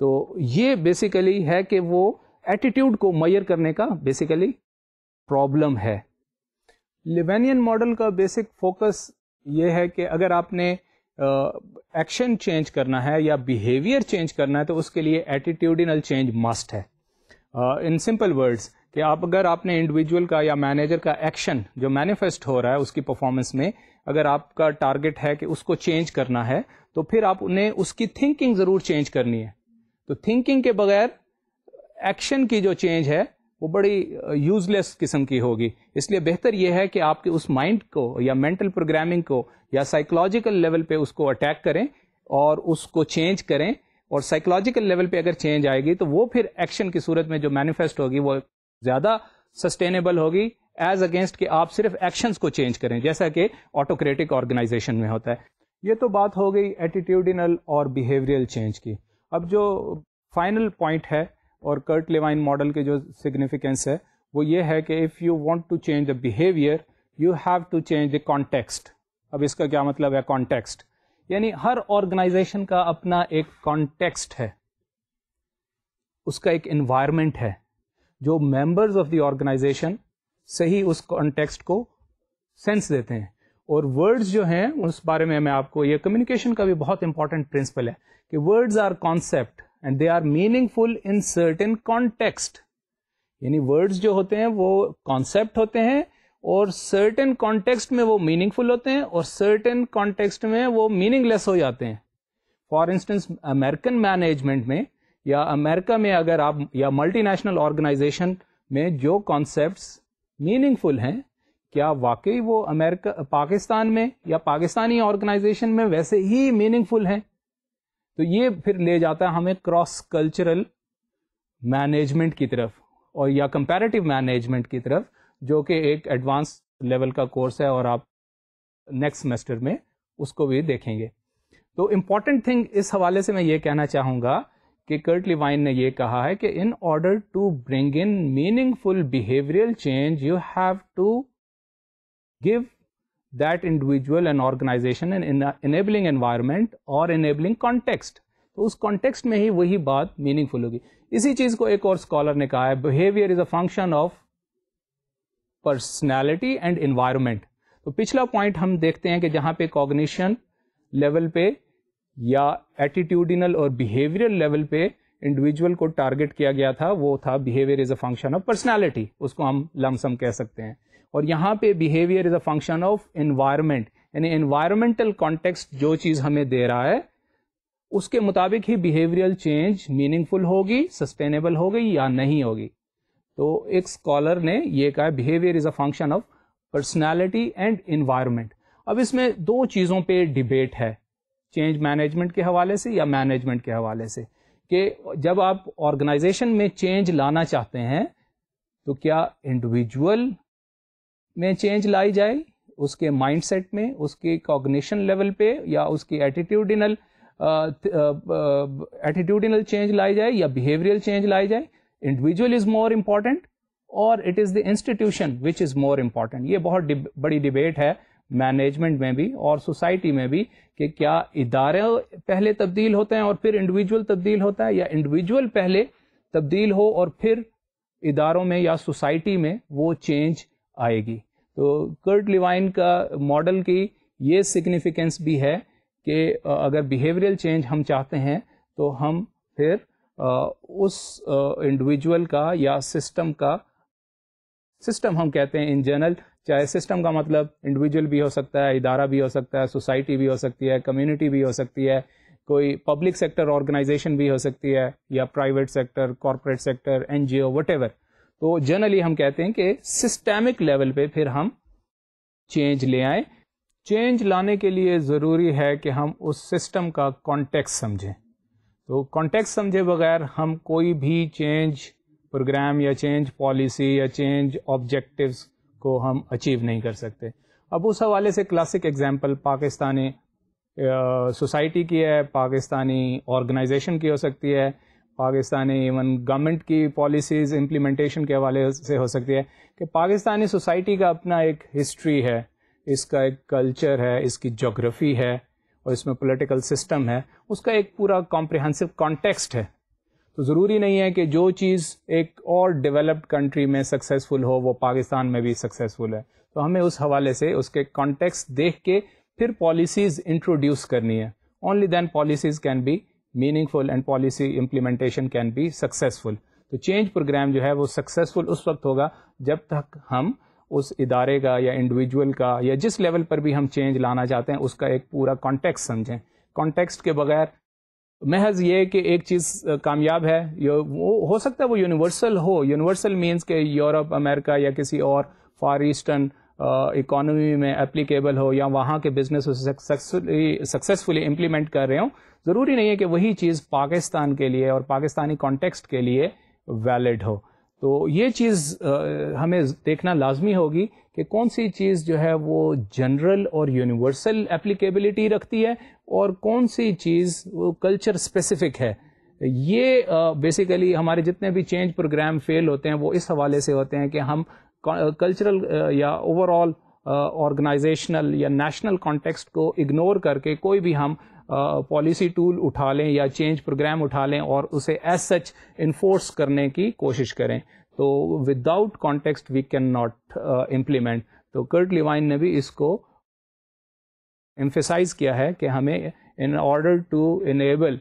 तो ये बेसिकली है कि वो एटीट्यूड को मैयर करने का बेसिकली प्रॉब्लम है लिवेनियन मॉडल का बेसिक फोकस ये है कि अगर आपने एक्शन uh, चेंज करना है या बिहेवियर चेंज करना है तो उसके लिए एटीट्यूडिनल चेंज मस्ट है इन सिंपल वर्ड्स कि आप अगर आपने इंडिविजुअल का या मैनेजर का एक्शन जो मैनिफेस्ट हो रहा है उसकी परफॉर्मेंस में अगर आपका टारगेट है कि उसको चेंज करना है तो फिर आप उन्हें उसकी थिंकिंग जरूर चेंज करनी है तो थिंकिंग के बगैर एक्शन की जो चेंज है वो बड़ी यूजलेस किस्म की होगी इसलिए बेहतर यह है कि आपके उस माइंड को या मेंटल प्रोग्रामिंग को या साइकोलॉजिकल लेवल पे उसको अटैक करें और उसको चेंज करें और साइकोलॉजिकल लेवल पे अगर चेंज आएगी तो वो फिर एक्शन की सूरत में जो मैनिफेस्ट होगी वो ज्यादा सस्टेनेबल होगी एज अगेंस्ट कि आप सिर्फ एक्शंस को चेंज करें जैसा कि ऑटोक्रेटिक ऑर्गेनाइजेशन में होता है ये तो बात हो गई एटीट्यूडिनल और बिहेवियरल चेंज की अब जो फाइनल पॉइंट है और कर्ट लेवाइन मॉडल के जो सिग्निफिकेंस है वो ये है कि if you want to change the behaviour you have to change the context अब इसका क्या मतलब है कॉन्टेक्स्ट यानी हर ऑर्गेनाइजेशन का अपना एक कॉन्टेक्स्ट है उसका एक इन्वायरमेंट है जो मेंबर्स ऑफ द ऑर्गेनाइजेशन सही उस कॉन्टेक्स्ट को सेंस देते हैं और वर्ड्स जो हैं उस बारे में मैं आपको ये कम्युनिकेशन का भी बहुत इंपॉर्टेंट प्रिंसिपल है कि words are concept and they are meaningful in certain context यानी वर्ड्स जो होते हैं वो कॉन्सेप्ट होते हैं और सर्टेन कॉन्टेक्स्ट में वो मीनिंगफुल होते हैं और सर्टेन कॉन्टेक्स्ट में वो मीनिंगलेस हो जाते हैं फॉर इंस्टेंस अमेरिकन मैनेजमेंट में या अमेरिका में अगर आप या मल्टीनेशनल ऑर्गेनाइजेशन में जो कॉन्सेप्ट्स मीनिंगफुल हैं क्या वाकई वो अमेरिका पाकिस्तान में या पाकिस्तानी ऑर्गेनाइजेशन में वैसे ही मीनिंगफुल हैं तो ये फिर ले जाता है हमें क्रॉस कल्चरल मैनेजमेंट की तरफ और या कंपैरेटिव मैनेजमेंट की तरफ जो कि एक एडवांस लेवल का कोर्स है और आप नेक्स्ट सेमेस्टर में उसको भी देखेंगे तो इम्पॉर्टेंट थिंग इस हवाले से मैं ये कहना चाहूँगा कि कर्ट लिवाइन ने यह कहा है कि in order to bring in meaningful behavioural change you have to give that individual and organisation an enabling environment और इनेबलिंग कॉन्टेक्स्ट तो उस कॉन्टेक्स्ट में ही वही बात मीनिंगफुल होगी इसी चीज को एक और स्कॉलर ने कहा है behaviour is a function of personality and environment तो पिछला पॉइंट हम देखते हैं कि जहां पे कॉग्निशन लेवल पे या एटीट्यूडिनल और बिहेवियरल लेवल पे इंडिविजुअल को टारगेट किया गया था वो था behaviour is a function of personality उसको हम लमसम कह सकते हैं और यहाँ पे behaviour is a function of environment यानी इन्वायरमेंटल कॉन्टेक्स्ट जो चीज हमें दे रहा है उसके मुताबिक ही बिहेवियरल चेंज मीनिंगफुल होगी सस्टेनेबल होगी या नहीं होगी तो एक स्कॉलर ने ये कहा behaviour is a function of personality and environment अब इसमें दो चीज़ों पे डिबेट है चेंज मैनेजमेंट के हवाले से या मैनेजमेंट के हवाले से कि जब आप ऑर्गेनाइजेशन में चेंज लाना चाहते हैं तो क्या इंडिविजुअल में चेंज लाई जाए उसके माइंडसेट में उसके कॉग्निशन लेवल पे या उसकी एटीट्यूडिनल एटीट्यूडिनल चेंज लाई जाए या बिहेवियरल चेंज लाई जाए इंडिविजुअल इज मोर इम्पॉर्टेंट और it is the institution which is more important ये बहुत डिब, बड़ी डिबेट है मैनेजमेंट में भी और सोसाइटी में भी कि क्या इदारे पहले तब्दील होते हैं और फिर इंडिविजुअल तब्दील होता है या इंडिविजुअल पहले तब्दील हो और फिर इदारों में या सोसाइटी में वो चेंज आएगी तो कर्ट लिवाइन का मॉडल की ये सिग्निफिकेंस भी है कि अगर बिहेवियरल चेंज हम चाहते हैं तो हम फिर उस इंडिविजुअल का या सिस्टम का सिस्टम हम कहते हैं इन जनरल चाहे सिस्टम का मतलब इंडिविजुअल भी हो सकता है इदारा भी हो सकता है सोसाइटी भी हो सकती है कम्युनिटी भी हो सकती है कोई पब्लिक सेक्टर ऑर्गेनाइजेशन भी हो सकती है या private sector corporate sector N G O तो जनरली हम कहते हैं कि सिस्टेमिक लेवल पे फिर हम चेंज ले आए चेंज लाने के लिए ज़रूरी है कि हम उस सिस्टम का कॉन्टेक्स्ट समझें तो कॉन्टेक्स्ट समझे बगैर हम कोई भी चेंज प्रोग्राम या चेंज पॉलिसी या चेंज ऑब्जेक्टिव्स को हम अचीव नहीं कर सकते अब उस हवाले से क्लासिक एग्जाम्पल पाकिस्तानी सोसाइटी की है पाकिस्तानी ऑर्गेनाइजेशन की हो सकती है पाकिस्तानी इवन गवर्नमेंट की पॉलिसीज़ इम्प्लीमेंटेशन के हवाले से हो सकती है कि पाकिस्तानी सोसाइटी का अपना एक हिस्ट्री है इसका एक कल्चर है इसकी जोग्राफ़ी है और इसमें पॉलिटिकल सिस्टम है उसका एक पूरा कॉम्प्रिहेंसिव कॉन्टेक्स्ट है तो ज़रूरी नहीं है कि जो चीज़ एक और डेवलप्ड कंट्री में सक्सेसफुल हो वो पाकिस्तान में भी सक्सेसफुल है तो हमें उस हवाले से उसके कॉन्टेक्स देख के फिर पॉलिसीज़ इंट्रोड्यूस करनी है only then policies can be meaningful and policy implementation can be successful तो चेंज प्रोग्राम जो है वो सक्सेसफुल उस वक्त होगा जब तक हम उस इदारे का या इंडिविजुअल का या जिस लेवल पर भी हम चेंज लाना चाहते हैं उसका एक पूरा कॉन्टेक्स्ट समझें कॉन्टेक्स्ट के बगैर महज ये कि एक चीज़ कामयाब है यो वो हो सकता है वो यूनिवर्सल हो यूनिवर्सल मीन्स के यूरोप अमेरिका या किसी और फार ईस्टर्न इकोनॉमी में एप्लीकेबल हो या वहाँ के बिजनेस सक्सेसफुली सक्सेसफुली इम्प्लीमेंट कर रहे हों ज़रूरी नहीं है कि वही चीज़ पाकिस्तान के लिए और पाकिस्तानी कॉन्टेक्स्ट के लिए वैलिड हो तो ये चीज़ हमें देखना लाजमी होगी कि कौन सी चीज़ जो है वो जनरल और यूनिवर्सल एप्लीकेबिलिटी रखती है और कौन सी चीज़ वो कल्चर स्पेसिफिक है ये बेसिकली हमारे जितने भी चेंज प्रोग्राम फेल होते हैं वो इस हवाले से होते हैं कि हम कल्चरल या ओवरऑल ऑर्गेनाइजेशनल या नेशनल कॉन्टेक्स्ट को इग्नोर करके कोई भी हम पॉलिसी टूल उठा लें या चेंज प्रोग्राम उठा लें और उसे एज सच इन्फोर्स करने की कोशिश करें तो without context we can not implement तो कर्ट लिवाइन ने भी इसको एम्फेसाइज किया है कि हमें in order to enable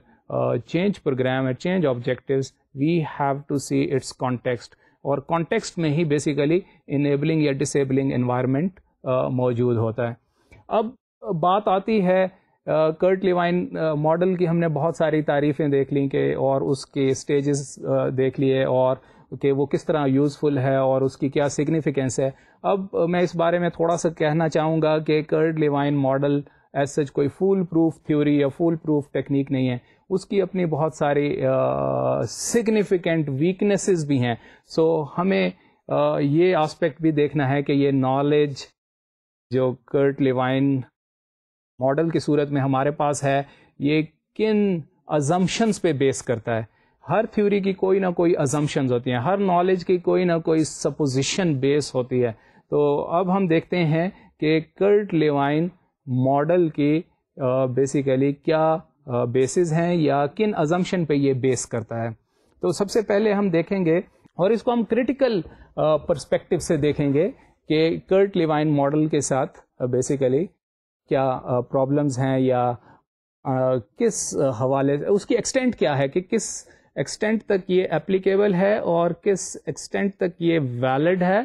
change programme and change objectives we have to see its context और कॉन्टेक्स्ट में ही बेसिकली इनेबलिंग या डिसेबलिंग इन्वायरमेंट मौजूद होता है अब बात आती है कर्ट लिवाइन मॉडल की हमने बहुत सारी तारीफ़ें देख ली के और उसके स्टेजेस देख लिए और कि वो किस तरह यूज़फुल है और उसकी क्या सिग्निफिकेंस है अब मैं इस बारे में थोड़ा सा कहना चाहूँगा कि Kurt Lewin model as such कोई फूल प्रूफ थ्योरी या फूल प्रूफ टेक्निक नहीं है उसकी अपनी बहुत सारी सिग्निफिकेंट वीकनेसेस भी हैं सो so, हमें आ, ये आस्पेक्ट भी देखना है कि ये नॉलेज जो कर्ट लिवाइन मॉडल की सूरत में हमारे पास है ये किन अजम्पन्स पे बेस करता है हर थ्योरी की कोई ना कोई अजम्पन्स होती हैं हर नॉलेज की कोई ना कोई सपोजिशन बेस होती है तो अब हम देखते हैं कि कर्ट लेवाइन मॉडल की बेसिकली क्या बेसिस हैं या किन अजम्पन पे ये बेस करता है तो सबसे पहले हम देखेंगे और इसको हम क्रिटिकल पर्सपेक्टिव से देखेंगे कि कर्ट लिवाइन मॉडल के साथ बेसिकली क्या प्रॉब्लम्स हैं या किस हवाले से उसकी एक्सटेंट क्या है कि किस एक्सटेंट तक ये एप्लीकेबल है और किस एक्सटेंट तक ये वैलिड है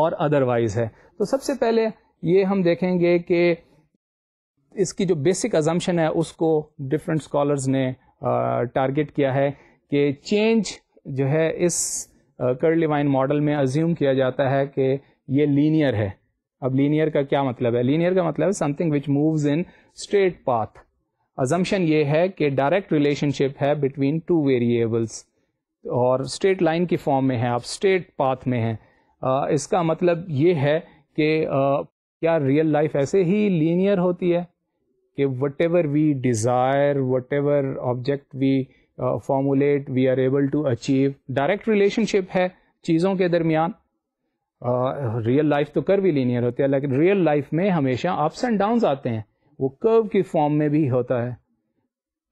और अदरवाइज है तो सबसे पहले ये हम देखेंगे कि इसकी जो बेसिक अजम्पन है उसको डिफरेंट स्कॉलर्स ने टारगेट किया है कि चेंज जो है इस कर्लिवाइन मॉडल में अज्यूम किया जाता है कि ये लीनियर है अब लीनियर का क्या मतलब है लीनियर का मतलब something which move in straight path assumption ये है कि डायरेक्ट रिलेशनशिप है बिटवीन टू वेरिएबल्स और स्ट्रेट लाइन की फॉर्म में है आप स्ट्रेट पाथ में है इसका मतलब ये है कि क्या रियल लाइफ ऐसे ही लीनियर होती है कि whatever we desire whatever object we formulate we are able to achieve direct relationship है चीज़ों के दरमियान रियल लाइफ तो कर्व ही लीनियर होती है लेकिन रियल लाइफ में हमेशा अप्स एंड डाउन्स आते हैं वो कर्व की फॉर्म में भी होता है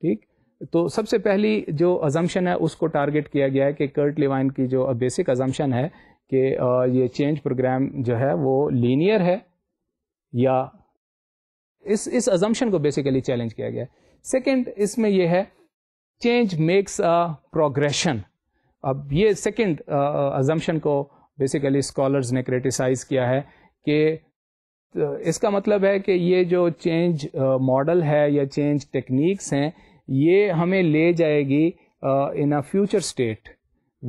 ठीक तो सबसे पहली जो अजम्पन है उसको टारगेट किया गया है कि कर्ट लिवाइन की जो बेसिक अजम्पन है कि ये चेंज प्रोग्राम जो है वो लीनियर है या इस इस अजम्पन को बेसिकली चैलेंज किया गया है सेकेंड इसमें यह है चेंज मेक्स अ प्रोग्रेशन अब ये सेकेंड अजम्पन को बेसिकली स्कॉलर्स ने क्रिटिसाइज किया है कि तो इसका मतलब है कि ये जो चेंज मॉडल है या चेंज टेक्निक्स हैं ये हमें ले जाएगी in a future state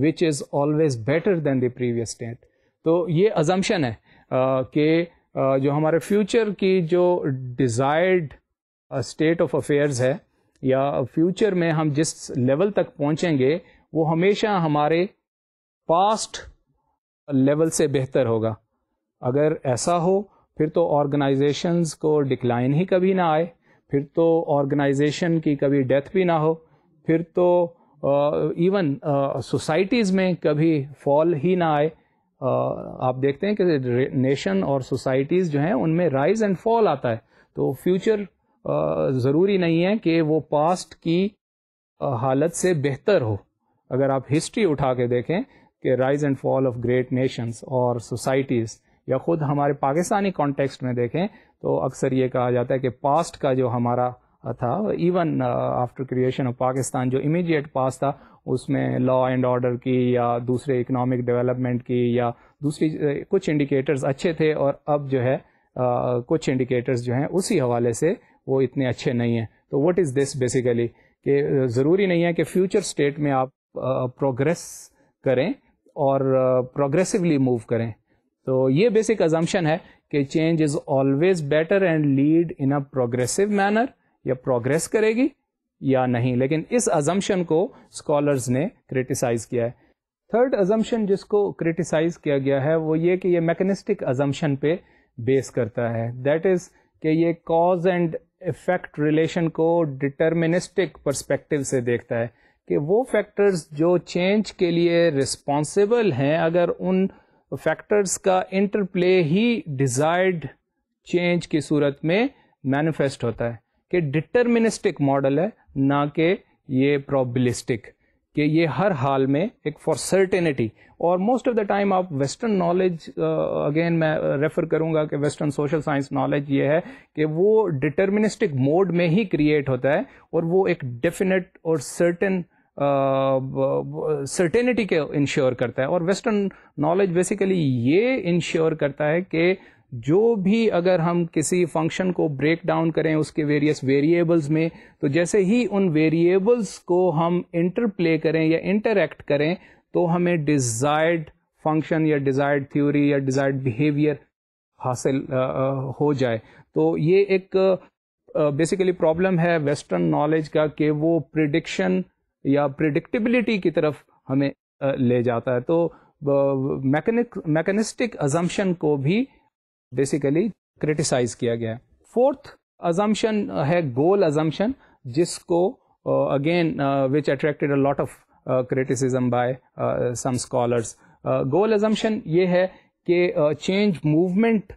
which is always better than the previous state तो ये अजम्पन है कि जो हमारे फ्यूचर की जो डिज़ायर्ड स्टेट ऑफ अफेयर्स है या फ्यूचर में हम जिस लेवल तक पहुंचेंगे वो हमेशा हमारे पास्ट लेवल से बेहतर होगा अगर ऐसा हो फिर तो ऑर्गेनाइजेशंस को डिक्लाइन ही कभी ना आए फिर तो ऑर्गेनाइजेशन की कभी डेथ भी ना हो फिर तो इवन uh, सोसाइटीज़ uh, में कभी फॉल ही ना आए uh, आप देखते हैं कि नेशन और सोसाइटीज़ जो हैं उनमें राइज एंड फॉल आता है तो फ्यूचर uh, ज़रूरी नहीं है कि वो पास्ट की uh, हालत से बेहतर हो अगर आप हिस्ट्री उठा के देखें कि rise and fall of great nations और सोसाइटीज़ या खुद हमारे पाकिस्तानी कॉन्टेक्स्ट में देखें तो अक्सर ये कहा जाता है कि पास्ट का जो हमारा था even after creation of Pakistan जो इमीडिएट पास था उसमें लॉ एंड ऑर्डर की या दूसरे इकोनॉमिक डेवलपमेंट की या दूसरी uh, कुछ इंडिकेटर्स अच्छे थे और अब जो है uh, कुछ इंडिकेटर्स जो हैं उसी हवाले से वो इतने अच्छे नहीं हैं तो व्हाट इज़ दिस बेसिकली कि ज़रूरी नहीं है कि फ्यूचर स्टेट में आप प्रोग्रेस uh, करें और प्रोग्रेसिवली मूव करें तो ये बेसिक अजम्पन है कि change is always better and lead in a progressive manner या प्रोग्रेस करेगी या नहीं लेकिन इस अजम्पन को स्कॉलर्स ने क्रिटिसाइज किया है थर्ड अजम्पन जिसको क्रिटिसाइज किया गया है वो ये कि ये मैकेनिस्टिक अजम्पन पे बेस करता है दैट इज कि ये कॉज एंड इफेक्ट रिलेशन को डिटर्मिनिस्टिक परस्पेक्टिव से देखता है कि वो फैक्टर्स जो चेंज के लिए रिस्पॉन्सिबल हैं अगर उन फैक्टर्स का इंटरप्ले ही डिज़ायर्ड चेंज की सूरत में मैनिफेस्ट होता है कि डिटर्मिनिस्टिक मॉडल है ना कि ये प्रॉबिलिस्टिक कि ये हर हाल में एक फॉर सर्टेनिटी और मोस्ट ऑफ द टाइम आप वेस्टर्न नॉलेज अगेन मैं रेफर करूंगा कि वेस्टर्न सोशल साइंस नॉलेज ये है कि वो डिटर्मिनिस्टिक मोड में ही क्रिएट होता है और वो एक डेफिनेट और सर्टेन सर्टेनिटी के इंश्योर करता है और वेस्टर्न नॉलेज बेसिकली ये इंश्योर करता है कि जो भी अगर हम किसी फंक्शन को ब्रेक डाउन करें उसके वेरियस वेरिएबल्स में तो जैसे ही उन वेरिएबल्स को हम इंटरप्ले करें या इंटरैक्ट करें तो हमें डिज़ायर्ड फंक्शन या डिज़ायर्ड थ्योरी या डिज़ायर्ड बिहेवियर हासिल हो जाए तो ये एक बेसिकली प्रॉब्लम है वेस्टर्न नॉलेज का कि वो प्रिडिक्शन या प्रिडिक्टेबिलिटी की तरफ हमें ले जाता है तो मैकेनिक मैकेनिस्टिक अजम्पन को भी बेसिकली क्रिटिसाइज किया गया है फोर्थ अजम्पन है गोल अजम्पन जिसको again which attracted a lot of criticism by some scholars goal assumption ये है कि चेंज मूवमेंट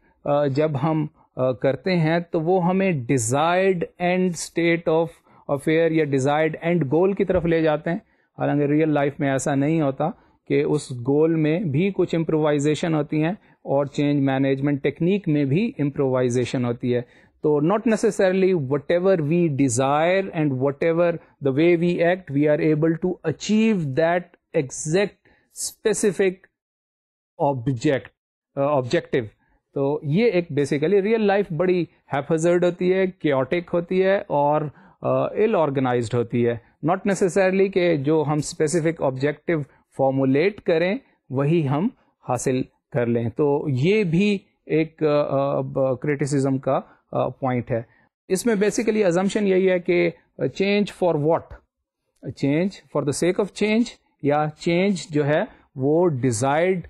जब हम uh, करते हैं तो वो हमें desired end state of affair या डिज़ायर्ड एंड गोल की तरफ ले जाते हैं हालांकि रियल लाइफ में ऐसा नहीं होता कि उस गोल में भी कुछ इम्प्रोवाइजेशन होती हैं और चेंज मैनेजमेंट टेक्निक में भी इम्प्रोवाइजेशन होती है तो not necessarily whatever we desire and whatever the way we act we are able to achieve that exact specific object objective तो ये एक बेसिकली रियल लाइफ बड़ी हैफजर्ड होती है क्योटिक होती है और इल ऑर्गेनाइज होती है नॉट नेसेसरली कि जो हम स्पेसिफिक ऑब्जेक्टिव फॉर्मुलेट करें वही हम हासिल कर लें तो ये भी एक क्रिटिसिज्म uh, का पॉइंट uh, है इसमें बेसिकली अजम्पन यही है कि change for what change for the sake of change या चेंज जो है वो डिजायर्ड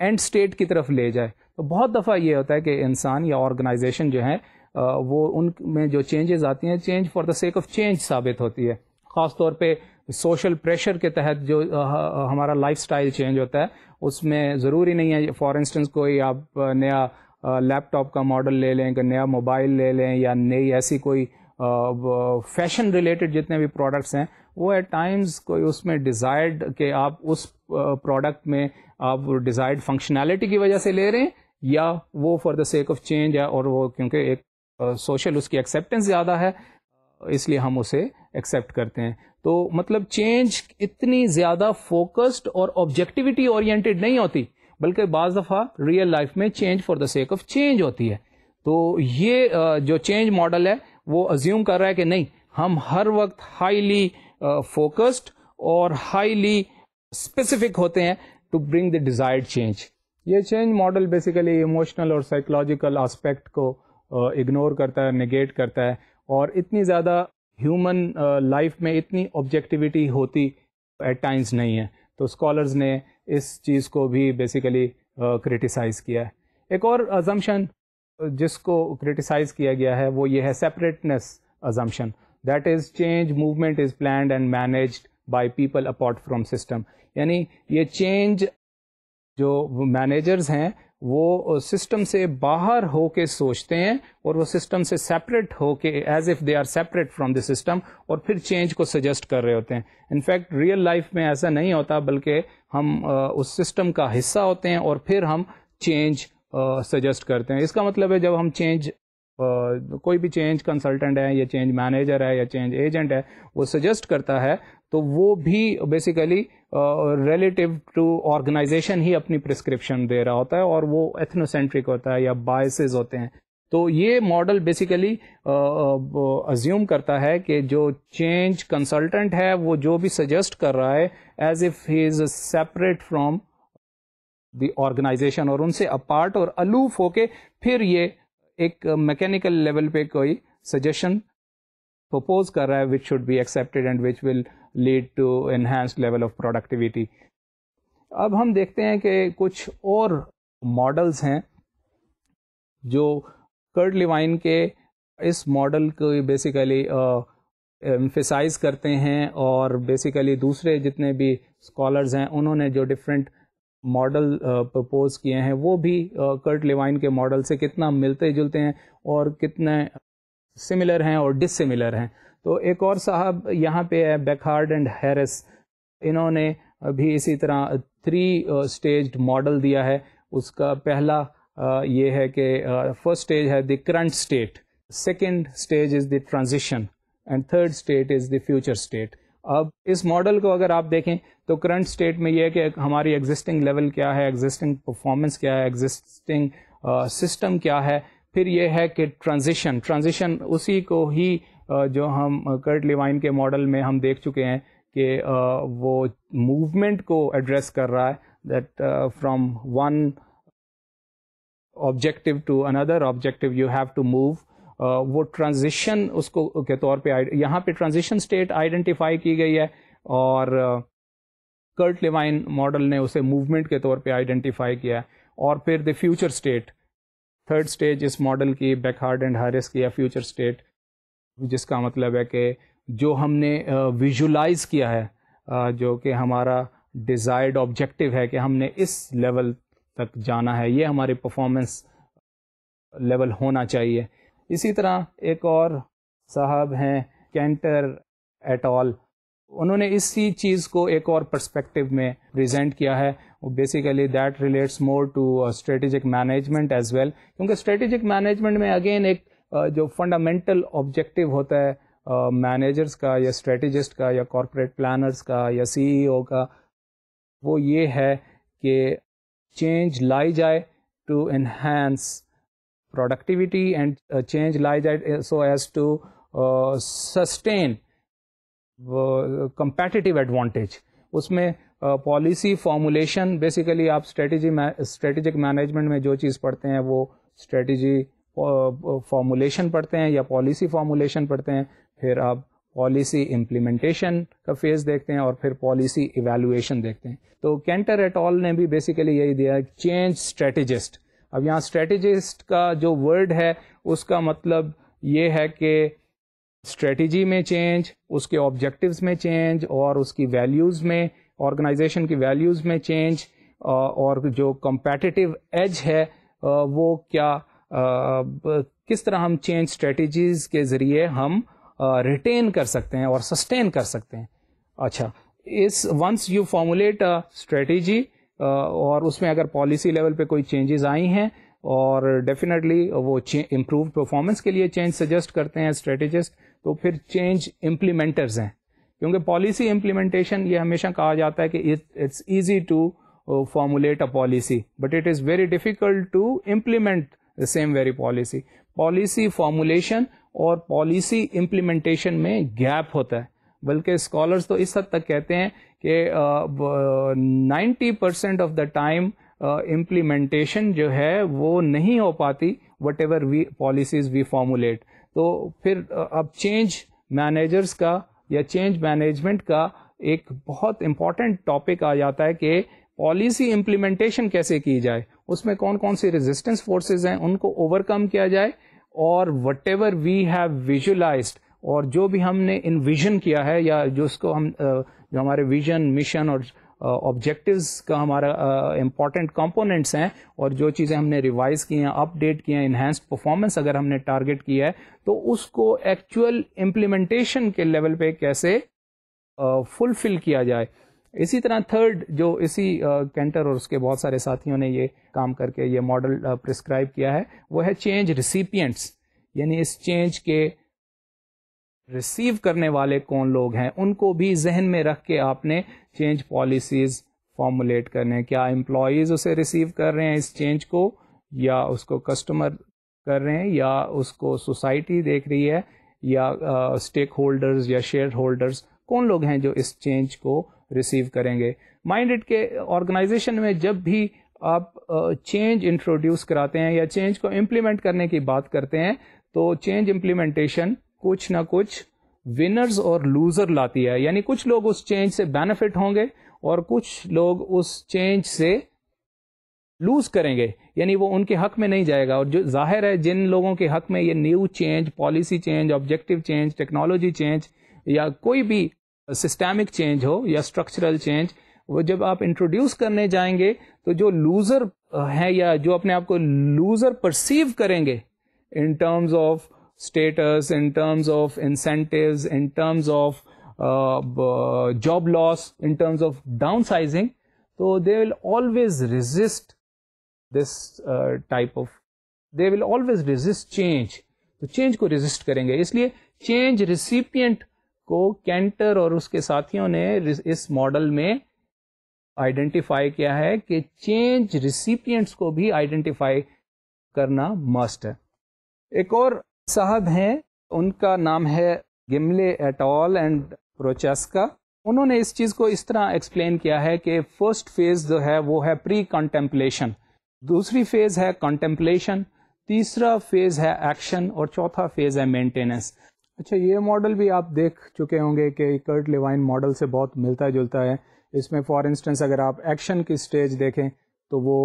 एंड स्टेट की तरफ ले जाए तो बहुत दफ़ा ये होता है कि इंसान या ऑर्गेनाइजेशन जो है वो उनमें जो चेंजेस आती हैं change for the sake of change साबित होती है ख़ासतौर पे सोशल प्रेशर के तहत जो हमारा लाइफस्टाइल चेंज होता है उसमें ज़रूरी नहीं है फॉर इंस्टेंस कोई आप नया लैपटॉप का मॉडल ले लें कि नया मोबाइल ले लें या नई ऐसी कोई फैशन रिलेटेड जितने भी प्रोडक्ट्स हैं वो एट टाइम्स कोई उसमें डिज़ायर्ड के आप उस प्रोडक्ट में आप डिज़ायर्ड फंक्शनैलिटी की वजह से ले रहे हैं या वो for the sake of change है और वो क्योंकि एक सोशल उसकी एक्सेप्टेंस ज़्यादा है इसलिए हम उसे एक्सेप्ट करते हैं तो मतलब चेंज इतनी ज़्यादा फोकस्ड और ऑब्जेक्टिविटी ओरिएंटेड नहीं होती बल्कि बज़ दफ़ा रियल लाइफ में change for the sake of change होती है तो ये जो चेंज मॉडल है वो अज्यूम कर रहा है कि नहीं हम हर वक्त हाईली फोकस्ड और हाईली स्पेसिफिक होते हैं to bring the desired change ये चेंज मॉडल बेसिकली इमोशनल और साइकोलॉजिकल आस्पेक्ट को इग्नोर करता है नेगेट करता है और इतनी ज़्यादा ह्यूमन लाइफ में इतनी ऑब्जेक्टिविटी होती एट टाइम्स नहीं है तो स्कॉलर्स ने इस चीज़ को भी बेसिकली क्रिटिसाइज़ किया है एक और अजम्पन जिसको क्रिटिसाइज़ किया गया है वो ये है separateness assumption that is change movement is plan and managed by people apart from system यानी ये चेंज जो मैनेजर्स हैं वो सिस्टम से बाहर हो के सोचते हैं और वो सिस्टम से सेपरेट हो के as if they are separate from the system और फिर चेंज को सजेस्ट कर रहे होते हैं इनफैक्ट रियल लाइफ में ऐसा नहीं होता बल्कि हम उस सिस्टम का हिस्सा होते हैं और फिर हम चेंज सजेस्ट करते हैं इसका मतलब है जब हम चेंज Uh, कोई भी चेंज कंसल्टेंट है या चेंज मैनेजर है या चेंज एजेंट है वो सजेस्ट करता है तो वो भी बेसिकली रिलेटिव टू ऑर्गेनाइजेशन ही अपनी प्रिस्क्रिप्शन दे रहा होता है और वो एथनोसेंट्रिक होता है या बायसेज होते हैं तो ये मॉडल बेसिकली अज्यूम करता है कि जो चेंज कंसल्टेंट है वो जो भी सजेस्ट कर रहा है as if he is separate from the organisation और उनसे अपार्ट और अलूफ होके फिर ये एक मैकेनिकल लेवल पे कोई सजेशन प्रपोज कर रहा है which should be accepted and which will lead to enhanced level of productivity अब हम देखते हैं कि कुछ और मॉडल्स हैं जो कर्ट लिवाइन के इस मॉडल को बेसिकली एम्फिसाइज uh, करते हैं और बेसिकली दूसरे जितने भी स्कॉलर्स हैं उन्होंने जो डिफरेंट मॉडल प्रपोज किए हैं वो भी कर्ट uh, लिवाइन के मॉडल से कितना मिलते जुलते हैं और कितने सिमिलर हैं और डिसिमिलर हैं तो एक और साहब यहाँ पे है बेकहार्ड एंड हैरिस इन्होंने भी इसी तरह थ्री स्टेज मॉडल दिया है उसका पहला uh, ये है कि फर्स्ट uh, स्टेज है the current state second stage is the transition and third state is the future state अब इस मॉडल को अगर आप देखें तो करंट स्टेट में यह है कि हमारी एग्जिस्टिंग लेवल क्या है एग्जिस्टिंग परफॉर्मेंस क्या है एग्जिस्टिंग सिस्टम uh, क्या है फिर यह है कि ट्रांजिशन ट्रांजिशन उसी को ही जो हम कर्ट लिवाइन के मॉडल में हम देख चुके हैं कि वो मूवमेंट को एड्रेस कर रहा है that from one objective to another objective you have to move वो ट्रांजिशन उसको के तौर पे यहाँ पे ट्रांजिशन स्टेट आइडेंटिफाई की गई है और कर्ट लिवाइन मॉडल ने उसे मूवमेंट के तौर पे आइडेंटिफाई किया और फिर the future state third stage इस मॉडल की बैकहार्ड एंड हारिस की या फ्यूचर स्टेट जिसका मतलब है कि जो हमने विजुलाइज़ किया है जो कि हमारा डिज़ायर्ड ऑब्जेक्टिव है कि हमने इस लेवल तक जाना है ये हमारे परफॉर्मेंस लेवल होना चाहिए इसी तरह एक और साहब हैं कैंटर एट ऑल उन्होंने इसी चीज़ को एक और पर्सपेक्टिव में प्रेजेंट किया है basically that relates more to strategic management as well क्योंकि स्ट्रेटेजिक मैनेजमेंट में अगेन एक जो फंडामेंटल ऑब्जेक्टिव होता है मैनेजर्स का या स्ट्रेटजिस्ट का या कॉरपोरेट प्लानर्स का या सीईओ e का वो ये है कि चेंज लाई जाए to enhance productivity and uh, change lies at, so as to uh, sustain competitive advantage उसमें पॉलिसी फॉर्मुलेशन बेसिकली आप स्ट्रेटजी स्ट्रेटजिक मैनेजमेंट में जो चीज़ पढ़ते हैं वो स्ट्रेटजी फॉर्मुलेशन पढ़ते हैं या पॉलिसी फॉर्मुलेशन पढ़ते हैं फिर आप पॉलिसी इम्प्लीमेंटेशन का फेज देखते हैं और फिर पॉलिसी इवेलुएशन देखते हैं तो कैंटर एट ऑल ने भी बेसिकली यही दिया चेंज स्ट्रेटेजिस्ट अब यहाँ स्ट्रेटेजिस्ट का जो वर्ड है उसका मतलब ये है कि स्ट्रेटजी में चेंज उसके ऑब्जेक्टिव्स में चेंज और उसकी वैल्यूज़ में ऑर्गेनाइजेशन की वैल्यूज़ में चेंज और जो कम्पैटिटिव एज है वो क्या किस तरह हम चेंज स्ट्रेटजीज के ज़रिए हम रिटेन कर सकते हैं और सस्टेन कर सकते हैं अच्छा इस वंस यू फॉर्मुलेट स्ट्रेटजी और उसमें अगर पॉलिसी लेवल पे कोई चेंजेस आई हैं और डेफिनेटली वो इम्प्रूव परफॉर्मेंस के लिए चेंज सजेस्ट करते हैं स्ट्रेटेजिस्ट तो फिर चेंज इम्प्लीमेंटर्स हैं क्योंकि पॉलिसी इम्प्लीमेंटेशन ये हमेशा कहा जाता है कि it's easy to formulate a policy but it is very difficult to implement the same very policy policy formulation और पॉलिसी इम्प्लीमेंटेशन में गैप होता है बल्कि स्कॉलर्स तो इस हद तक कहते हैं कि ninety percent of the time implementation जो है वो नहीं हो पाती whatever we policies we formulate तो फिर uh, अब चेंज मैनेजर्स का या चेंज मैनेजमेंट का एक बहुत इम्पॉर्टेंट टॉपिक आ जाता है कि पॉलिसी इम्प्लीमेंटेशन कैसे की जाए उसमें कौन कौन सी रेजिस्टेंस फोर्सेज हैं उनको ओवरकम किया जाए और whatever we have visualised और जो भी हमने इन विजन किया है या जो उसको हम जो हमारे विजन मिशन और ऑब्जेक्टिव्स का हमारा इम्पॉर्टेंट कंपोनेंट्स हैं और जो चीज़ें हमने रिवाइज की हैं अपडेट की हैं इन्हेंस्ड परफॉर्मेंस अगर हमने टारगेट किया है तो उसको एक्चुअल इम्प्लीमेंटेशन के लेवल पे कैसे फुलफिल uh, किया जाए इसी तरह थर्ड जो इसी कैंटर और उसके बहुत सारे साथियों ने ये काम करके ये मॉडल प्रिस्क्राइब किया है वो है चेंज रिसिपियंट्स यानी इस चेंज के रिसीव करने वाले कौन लोग हैं उनको भी जहन में रख के आपने चेंज पॉलिसीज फॉर्मुलेट करने हैं क्या एम्प्लॉयज़ उसे रिसीव कर रहे हैं इस चेंज को या उसको कस्टमर कर रहे हैं या उसको सोसाइटी देख रही है या स्टेक uh, होल्डर्स या शेयर होल्डर्स कौन लोग हैं जो इस चेंज को रिसीव करेंगे माइंड इट के ऑर्गेनाइजेशन में जब भी आप चेंज इंट्रोड्यूस कराते हैं या चेंज को इम्प्लीमेंट करने की बात करते हैं तो चेंज इम्प्लीमेंटेशन कुछ ना कुछ विनर्स और लूजर लाती है यानी कुछ लोग उस चेंज से बेनिफिट होंगे और कुछ लोग उस चेंज से लूज करेंगे यानी वो उनके हक में नहीं जाएगा और जो जाहिर है जिन लोगों के हक में ये new change policy change objective change technology change या कोई भी सिस्टमिक चेंज हो या स्ट्रक्चरल चेंज वो जब आप इंट्रोड्यूस करने जाएंगे तो जो लूज़र है या जो अपने आप को लूज़र परसीव करेंगे in terms of status in terms of incentives in terms of job loss in terms of downsizing तो they will always resist this type of they will always resist change तो change को resist करेंगे इसलिए change recipient को canter और उसके साथियों ने इस मॉडल में आइडेंटिफाई किया है कि चेंज रिसिपियंट्स को भी आइडेंटिफाई करना मस्ट है एक और साहब हैं उनका नाम है गिमले एटॉल एंड प्रोचेस्का उन्होंने इस चीज़ को इस तरह एक्सप्लेन किया है कि फर्स्ट फेज जो है वो है प्री कंटेम्पलेशन दूसरी फेज है कंटेम्पलेशन तीसरा फेज है एक्शन और चौथा फेज है मेंटेनेंस अच्छा ये मॉडल भी आप देख चुके होंगे कि कर्ट लिवाइन मॉडल से बहुत मिलता जुलता है इसमें फॉर इंस्टेंस अगर आप एक्शन की स्टेज देखें तो वो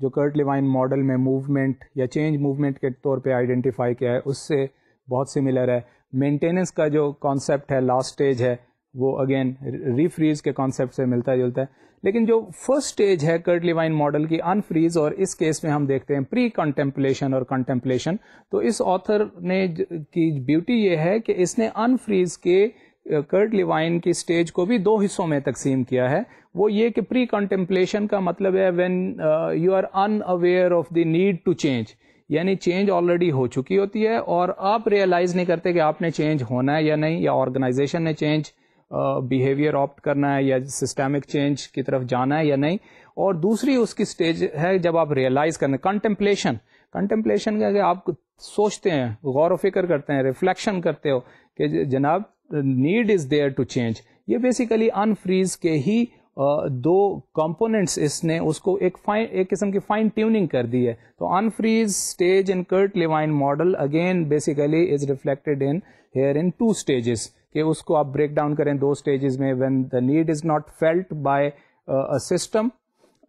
जो कर्ट लिवाइन मॉडल में मूवमेंट या चेंज मूवमेंट के तौर पे आइडेंटिफाई किया है उससे बहुत सिमिलर है मेंटेनेंस का जो कॉन्सेप्ट है लास्ट स्टेज है वो अगेन रीफ्रीज के कॉन्सेप्ट से मिलता जुलता है लेकिन जो फर्स्ट स्टेज है कर्ट लिवाइन मॉडल की अनफ्रीज और इस केस में हम देखते हैं प्री कंटेम्पलेशन और कंटेम्पलेशन तो इस ऑथर ने की ब्यूटी ये है कि इसने अनफ्रीज के कर्ट लिवाइन की स्टेज को भी दो हिस्सों में तकसीम किया है वो ये कि प्री कंटेम्पलेशन का मतलब है when you are unaware of the need to change यानी चेंज ऑलरेडी हो चुकी होती है और आप रियलाइज नहीं करते कि आपने चेंज होना है या नहीं या ऑर्गेनाइजेशन ने चेंज बिहेवियर ऑप्ट करना है या सिस्टमिक चेंज की तरफ जाना है या नहीं और दूसरी उसकी स्टेज है जब आप रियलाइज करना कंटेम्पलेशन कंटेम्पलेशन क्या आप सोचते हैं गौर फिक्र करते हैं रिफ्लेक्शन करते हो कि जनाब need is there to change ये बेसिकली अनफ्रीज के ही दो कंपोनेंट्स इसने उसको एक फाइन एक किस्म की फाइन ट्यूनिंग कर दी है तो unfreeze stage in Kurt Lewin model again basically is reflected in here in two stages कि उसको आप ब्रेक डाउन करें दो स्टेजेस में when the need is not felt by a system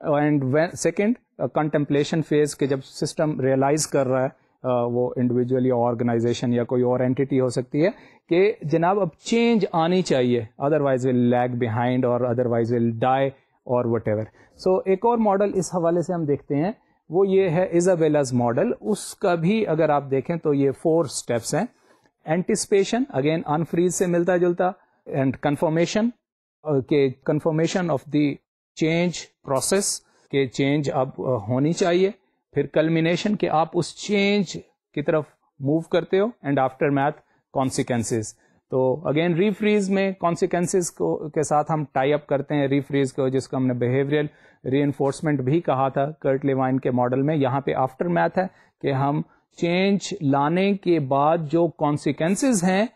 and second contemplation phase के जब system realise कर रहा है uh, वो इंडिविजुअली ऑर्गेनाइजेशन या कोई और एंटिटी हो सकती है कि जनाब अब चेंज आनी चाहिए अदरवाइज विल लैग बिहाइंड और अदरवाइज विल डाई और वट एवर सो एक और मॉडल इस हवाले से हम देखते हैं वो ये है इजाबेलाज मॉडल उसका भी अगर आप देखें तो ये फोर स्टेप्स हैं एंटिसपेशन अगेन अनफ्रीज से मिलता जुलता एंड कन्फर्मेशन uh, के confirmation of the change process के चेंज अब uh, होनी चाहिए फिर कल्मिनेशन के आप उस चेंज की तरफ मूव करते हो एंड आफ्टर मैथ कॉन्सिक्वेंसेस तो अगेन रीफ्रीज में कॉन्सिक्वेंसेस को के साथ हम टाई अप करते हैं रीफ्रीज को जिसको हमने बिहेवियरल री भी कहा था कर्ट लिवाइन के मॉडल में यहाँ पे आफ्टर मैथ है कि हम चेंज लाने के बाद जो कॉन्सिक्वेंसेस हैं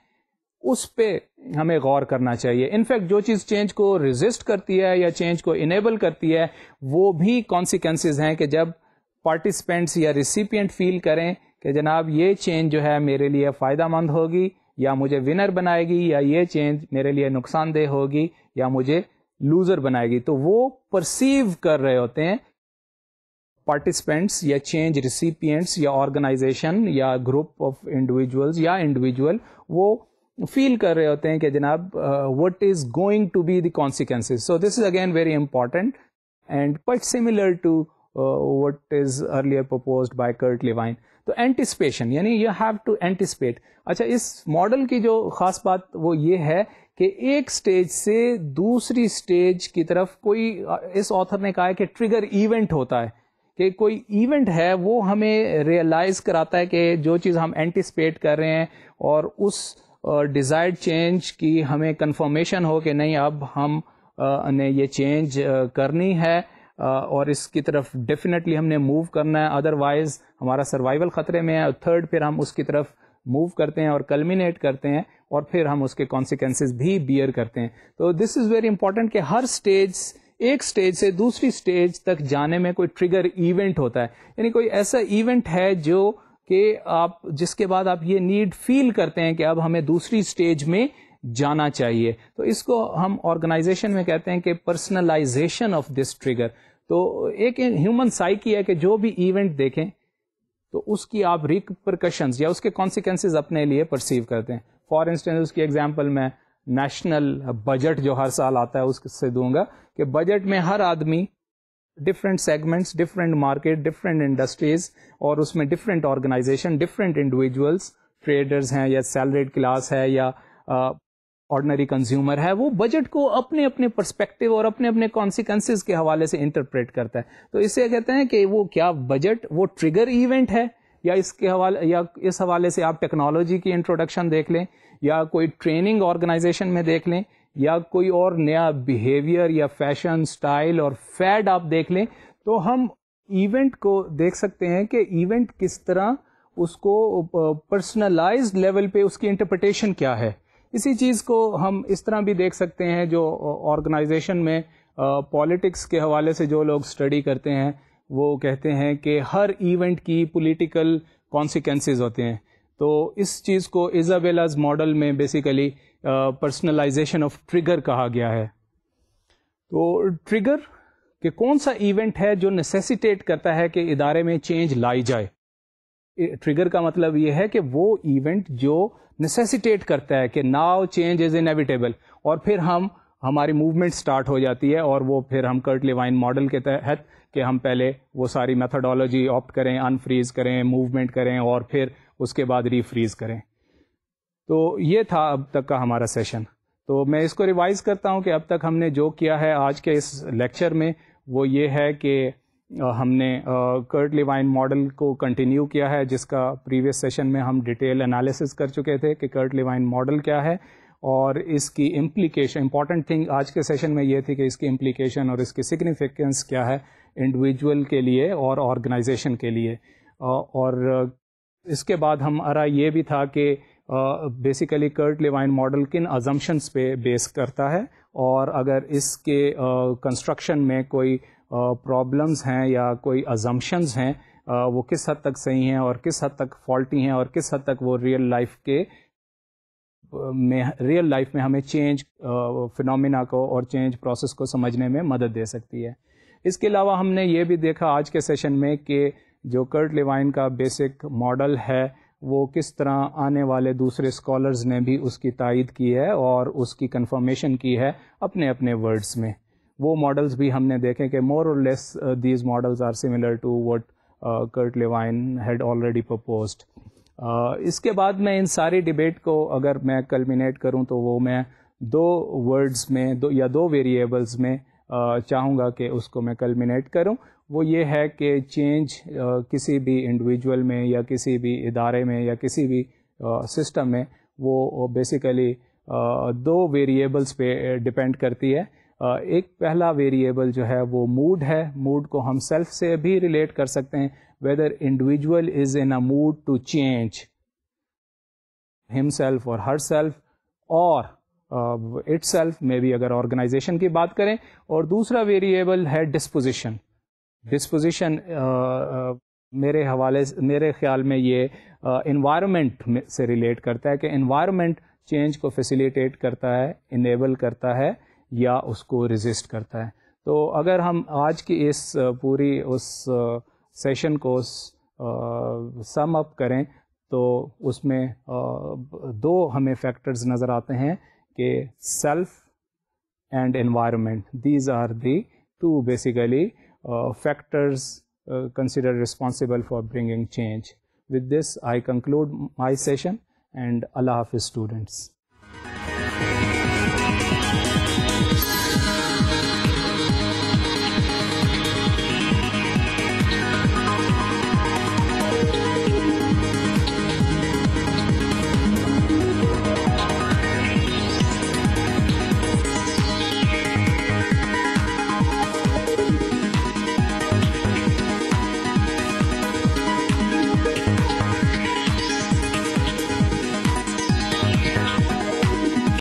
उस पे हमें गौर करना चाहिए इनफैक्ट जो चीज़ चेंज को रेजिस्ट करती है या चेंज को इनेबल करती है वो भी कॉन्सिक्वेंसेज हैं कि जब पार्टिसिपेंट्स या रिसिपियंट फील करें कि जनाब ये चेंज जो है मेरे लिए फ़ायदा मंद होगी या मुझे विनर बनाएगी या ये चेंज मेरे लिए नुकसानदेह होगी या मुझे लूज़र बनाएगी तो वो परसीव कर रहे होते हैं पार्टिसिपेंट्स या चेंज रिसिपियंट्स या ऑर्गेनाइजेशन या ग्रुप ऑफ इंडिविजुअल्स या इंडिविजुअल वो फील कर रहे होते हैं कि जनाब what is going to be the consequences so this is again very important and quite similar to what is earlier propose by Kurt Lewin तो एंटिसपेशन यानी यू हैव टू एंटिसपेट अच्छा इस मॉडल की जो खास बात वो ये है कि एक स्टेज से दूसरी स्टेज की तरफ कोई uh, इस ऑथर ने कहा है कि ट्रिगर इवेंट होता है कि कोई इवेंट है वो हमें रियलाइज़ कराता है कि जो चीज़ हम एंटिसपेट कर रहे हैं और उस डिज़ायर्ड चेंज की हमें कंफर्मेशन हो कि नहीं अब हम ने ये चेंज करनी है और इसकी तरफ डेफिनेटली हमने मूव करना है अदरवाइज़ हमारा सर्वाइवल ख़तरे में है और थर्ड फिर हम उसकी तरफ मूव करते हैं और कल्मिनेट करते हैं और फिर हम उसके कॉन्सिक्वेंसेस भी बियर करते हैं तो दिस इज़ वेरी इंपॉर्टेंट कि हर स्टेज एक स्टेज से दूसरी स्टेज तक जाने में कोई ट्रिगर इवेंट होता है यानी कोई ऐसा इवेंट है जो कि आप जिसके बाद आप ये नीड फील करते हैं कि अब हमें दूसरी स्टेज में जाना चाहिए तो इसको हम ऑर्गेनाइजेशन में कहते हैं कि पर्सनलाइजेशन ऑफ दिस ट्रिगर तो एक ह्यूमन साइकी है कि जो भी इवेंट देखें तो उसकी आप रिकप्रकशंस या उसके कॉन्सिक्वेंसेज अपने लिए परसीव करते हैं फॉर इंस्टेंस उसकी एग्जाम्पल मैं नेशनल बजट जो हर साल आता है उससे दूंगा कि बजट में हर आदमी different segments different market different industries और उसमें different organisation different individuals traders हैं या सैलरीड क्लास है या ऑर्डनरी कंज्यूमर है वो बजट को अपने अपने पर्सपेक्टिव और अपने अपने कॉन्सिक्वेंसेज के हवाले से इंटरप्रेट करता है तो इससे कहते हैं कि वो क्या बजट वो ट्रिगर इवेंट है या इसके हवाले या इस हवाले से आप टेक्नोलॉजी की इंट्रोडक्शन देख लें या कोई ट्रेनिंग ऑर्गेनाइजेशन में देख लें या कोई और नया बिहेवियर या फैशन स्टाइल और फैड आप देख लें तो हम इवेंट को देख सकते हैं कि इवेंट किस तरह उसको पर्सनलाइज लेवल पे उसकी इंटरप्रटेशन क्या है इसी चीज़ को हम इस तरह भी देख सकते हैं जो ऑर्गेनाइजेशन में पॉलिटिक्स के हवाले से जो लोग स्टडी करते हैं वो कहते हैं कि हर इवेंट की पॉलिटिकल कॉन्सिक्वेंसेस होते हैं तो इस चीज़ को इजाबेलाज मॉडल में बेसिकली पर्सनलाइजेशन ऑफ ट्रिगर कहा गया है तो ट्रिगर कि कौन सा इवेंट है जो नेसेसिटेट करता है कि इदारे में चेंज लाई जाए ट्रिगर का मतलब यह है कि वो इवेंट जो नेसेसिटेट करता है कि नाव चेंज इज इनएविटेबल और फिर हम हमारी मूवमेंट स्टार्ट हो जाती है और वो फिर हम कर्ट लिवाइन मॉडल के तहत कि हम पहले वो सारी मेथडोलॉजी ऑप्ट करें अनफ्रीज करें मूवमेंट करें और फिर उसके बाद रीफ्रीज़ करें तो ये था अब तक का हमारा सेशन तो मैं इसको रिवाइज़ करता हूँ कि अब तक हमने जो किया है आज के इस लेक्चर में वो ये है कि हमने कर्ट लिवाइन मॉडल को कंटिन्यू किया है जिसका प्रीवियस सेशन में हम डिटेल एनालिसिस कर चुके थे कि कर्ट लिवाइन मॉडल क्या है और इसकी इम्प्लीकेशन इंपॉर्टेंट थिंग आज के सेशन में ये थी कि इसकी इम्प्लीकेशन और इसकी सिग्निफिकेंस क्या है इंडिविजुअल के लिए और ऑर्गेनाइजेशन के लिए और इसके बाद हमारा ये भी था कि बेसिकली कर्ट लेवाइन मॉडल किन अजम्पन्स पे बेस करता है और अगर इसके कंस्ट्रक्शन uh, में कोई प्रॉब्लम्स uh, हैं या कोई अजम्पन्स हैं uh, वो किस हद तक सही हैं और किस हद तक फॉल्टी हैं और किस हद तक वो रियल लाइफ के में रियल लाइफ में हमें चेंज फिनोमिना को और चेंज प्रोसेस को समझने में मदद दे सकती है इसके अलावा हमने ये भी देखा आज के सेशन में कि जो कर्ट लिवाइन का बेसिक मॉडल है वो किस तरह आने वाले दूसरे स्कॉलर्स ने भी उसकी तायद की है और उसकी कंफर्मेशन की है अपने अपने वर्ड्स में वो मॉडल्स भी हमने देखे कि मोर और less these models are similar to what Kurt Lewin had already proposed इसके बाद मैं इन सारी डिबेट को अगर मैं कल्मिनेट करूं तो वो मैं दो वर्ड्स में दो या दो वेरिएबल्स में uh, चाहूँगा कि उसको मैं कल्मिनेट करूं वो ये है कि चेंज किसी भी इंडिविजुअल में या किसी भी इदारे में या किसी भी सिस्टम में वो बेसिकली दो वेरिएबल्स पे डिपेंड करती है एक पहला वेरिएबल जो है वो मूड है मूड को हम सेल्फ से भी रिलेट कर सकते हैं whether individual is in a mood to change himself और हर सेल्फ और इट सेल्फ में भी अगर ऑर्गेनाइजेशन की बात करें और दूसरा वेरिएबल है डिस्पोजिशन डिस्पोजिशन uh, uh, मेरे हवाले मेरे ख्याल में ये इन्वायरमेंट uh, से रिलेट करता है कि इन्वायरमेंट चेंज को फैसिलिटेट करता है इनेबल करता है या उसको रेजिस्ट करता है तो अगर हम आज की इस पूरी उस सेशन को सम अप करें तो उसमें दो हमें फैक्टर्स नज़र आते हैं कि self and environment these are the two basically Uh, factors uh, considered responsible for bringing change. With this, I conclude my session and Allah Hafiz students.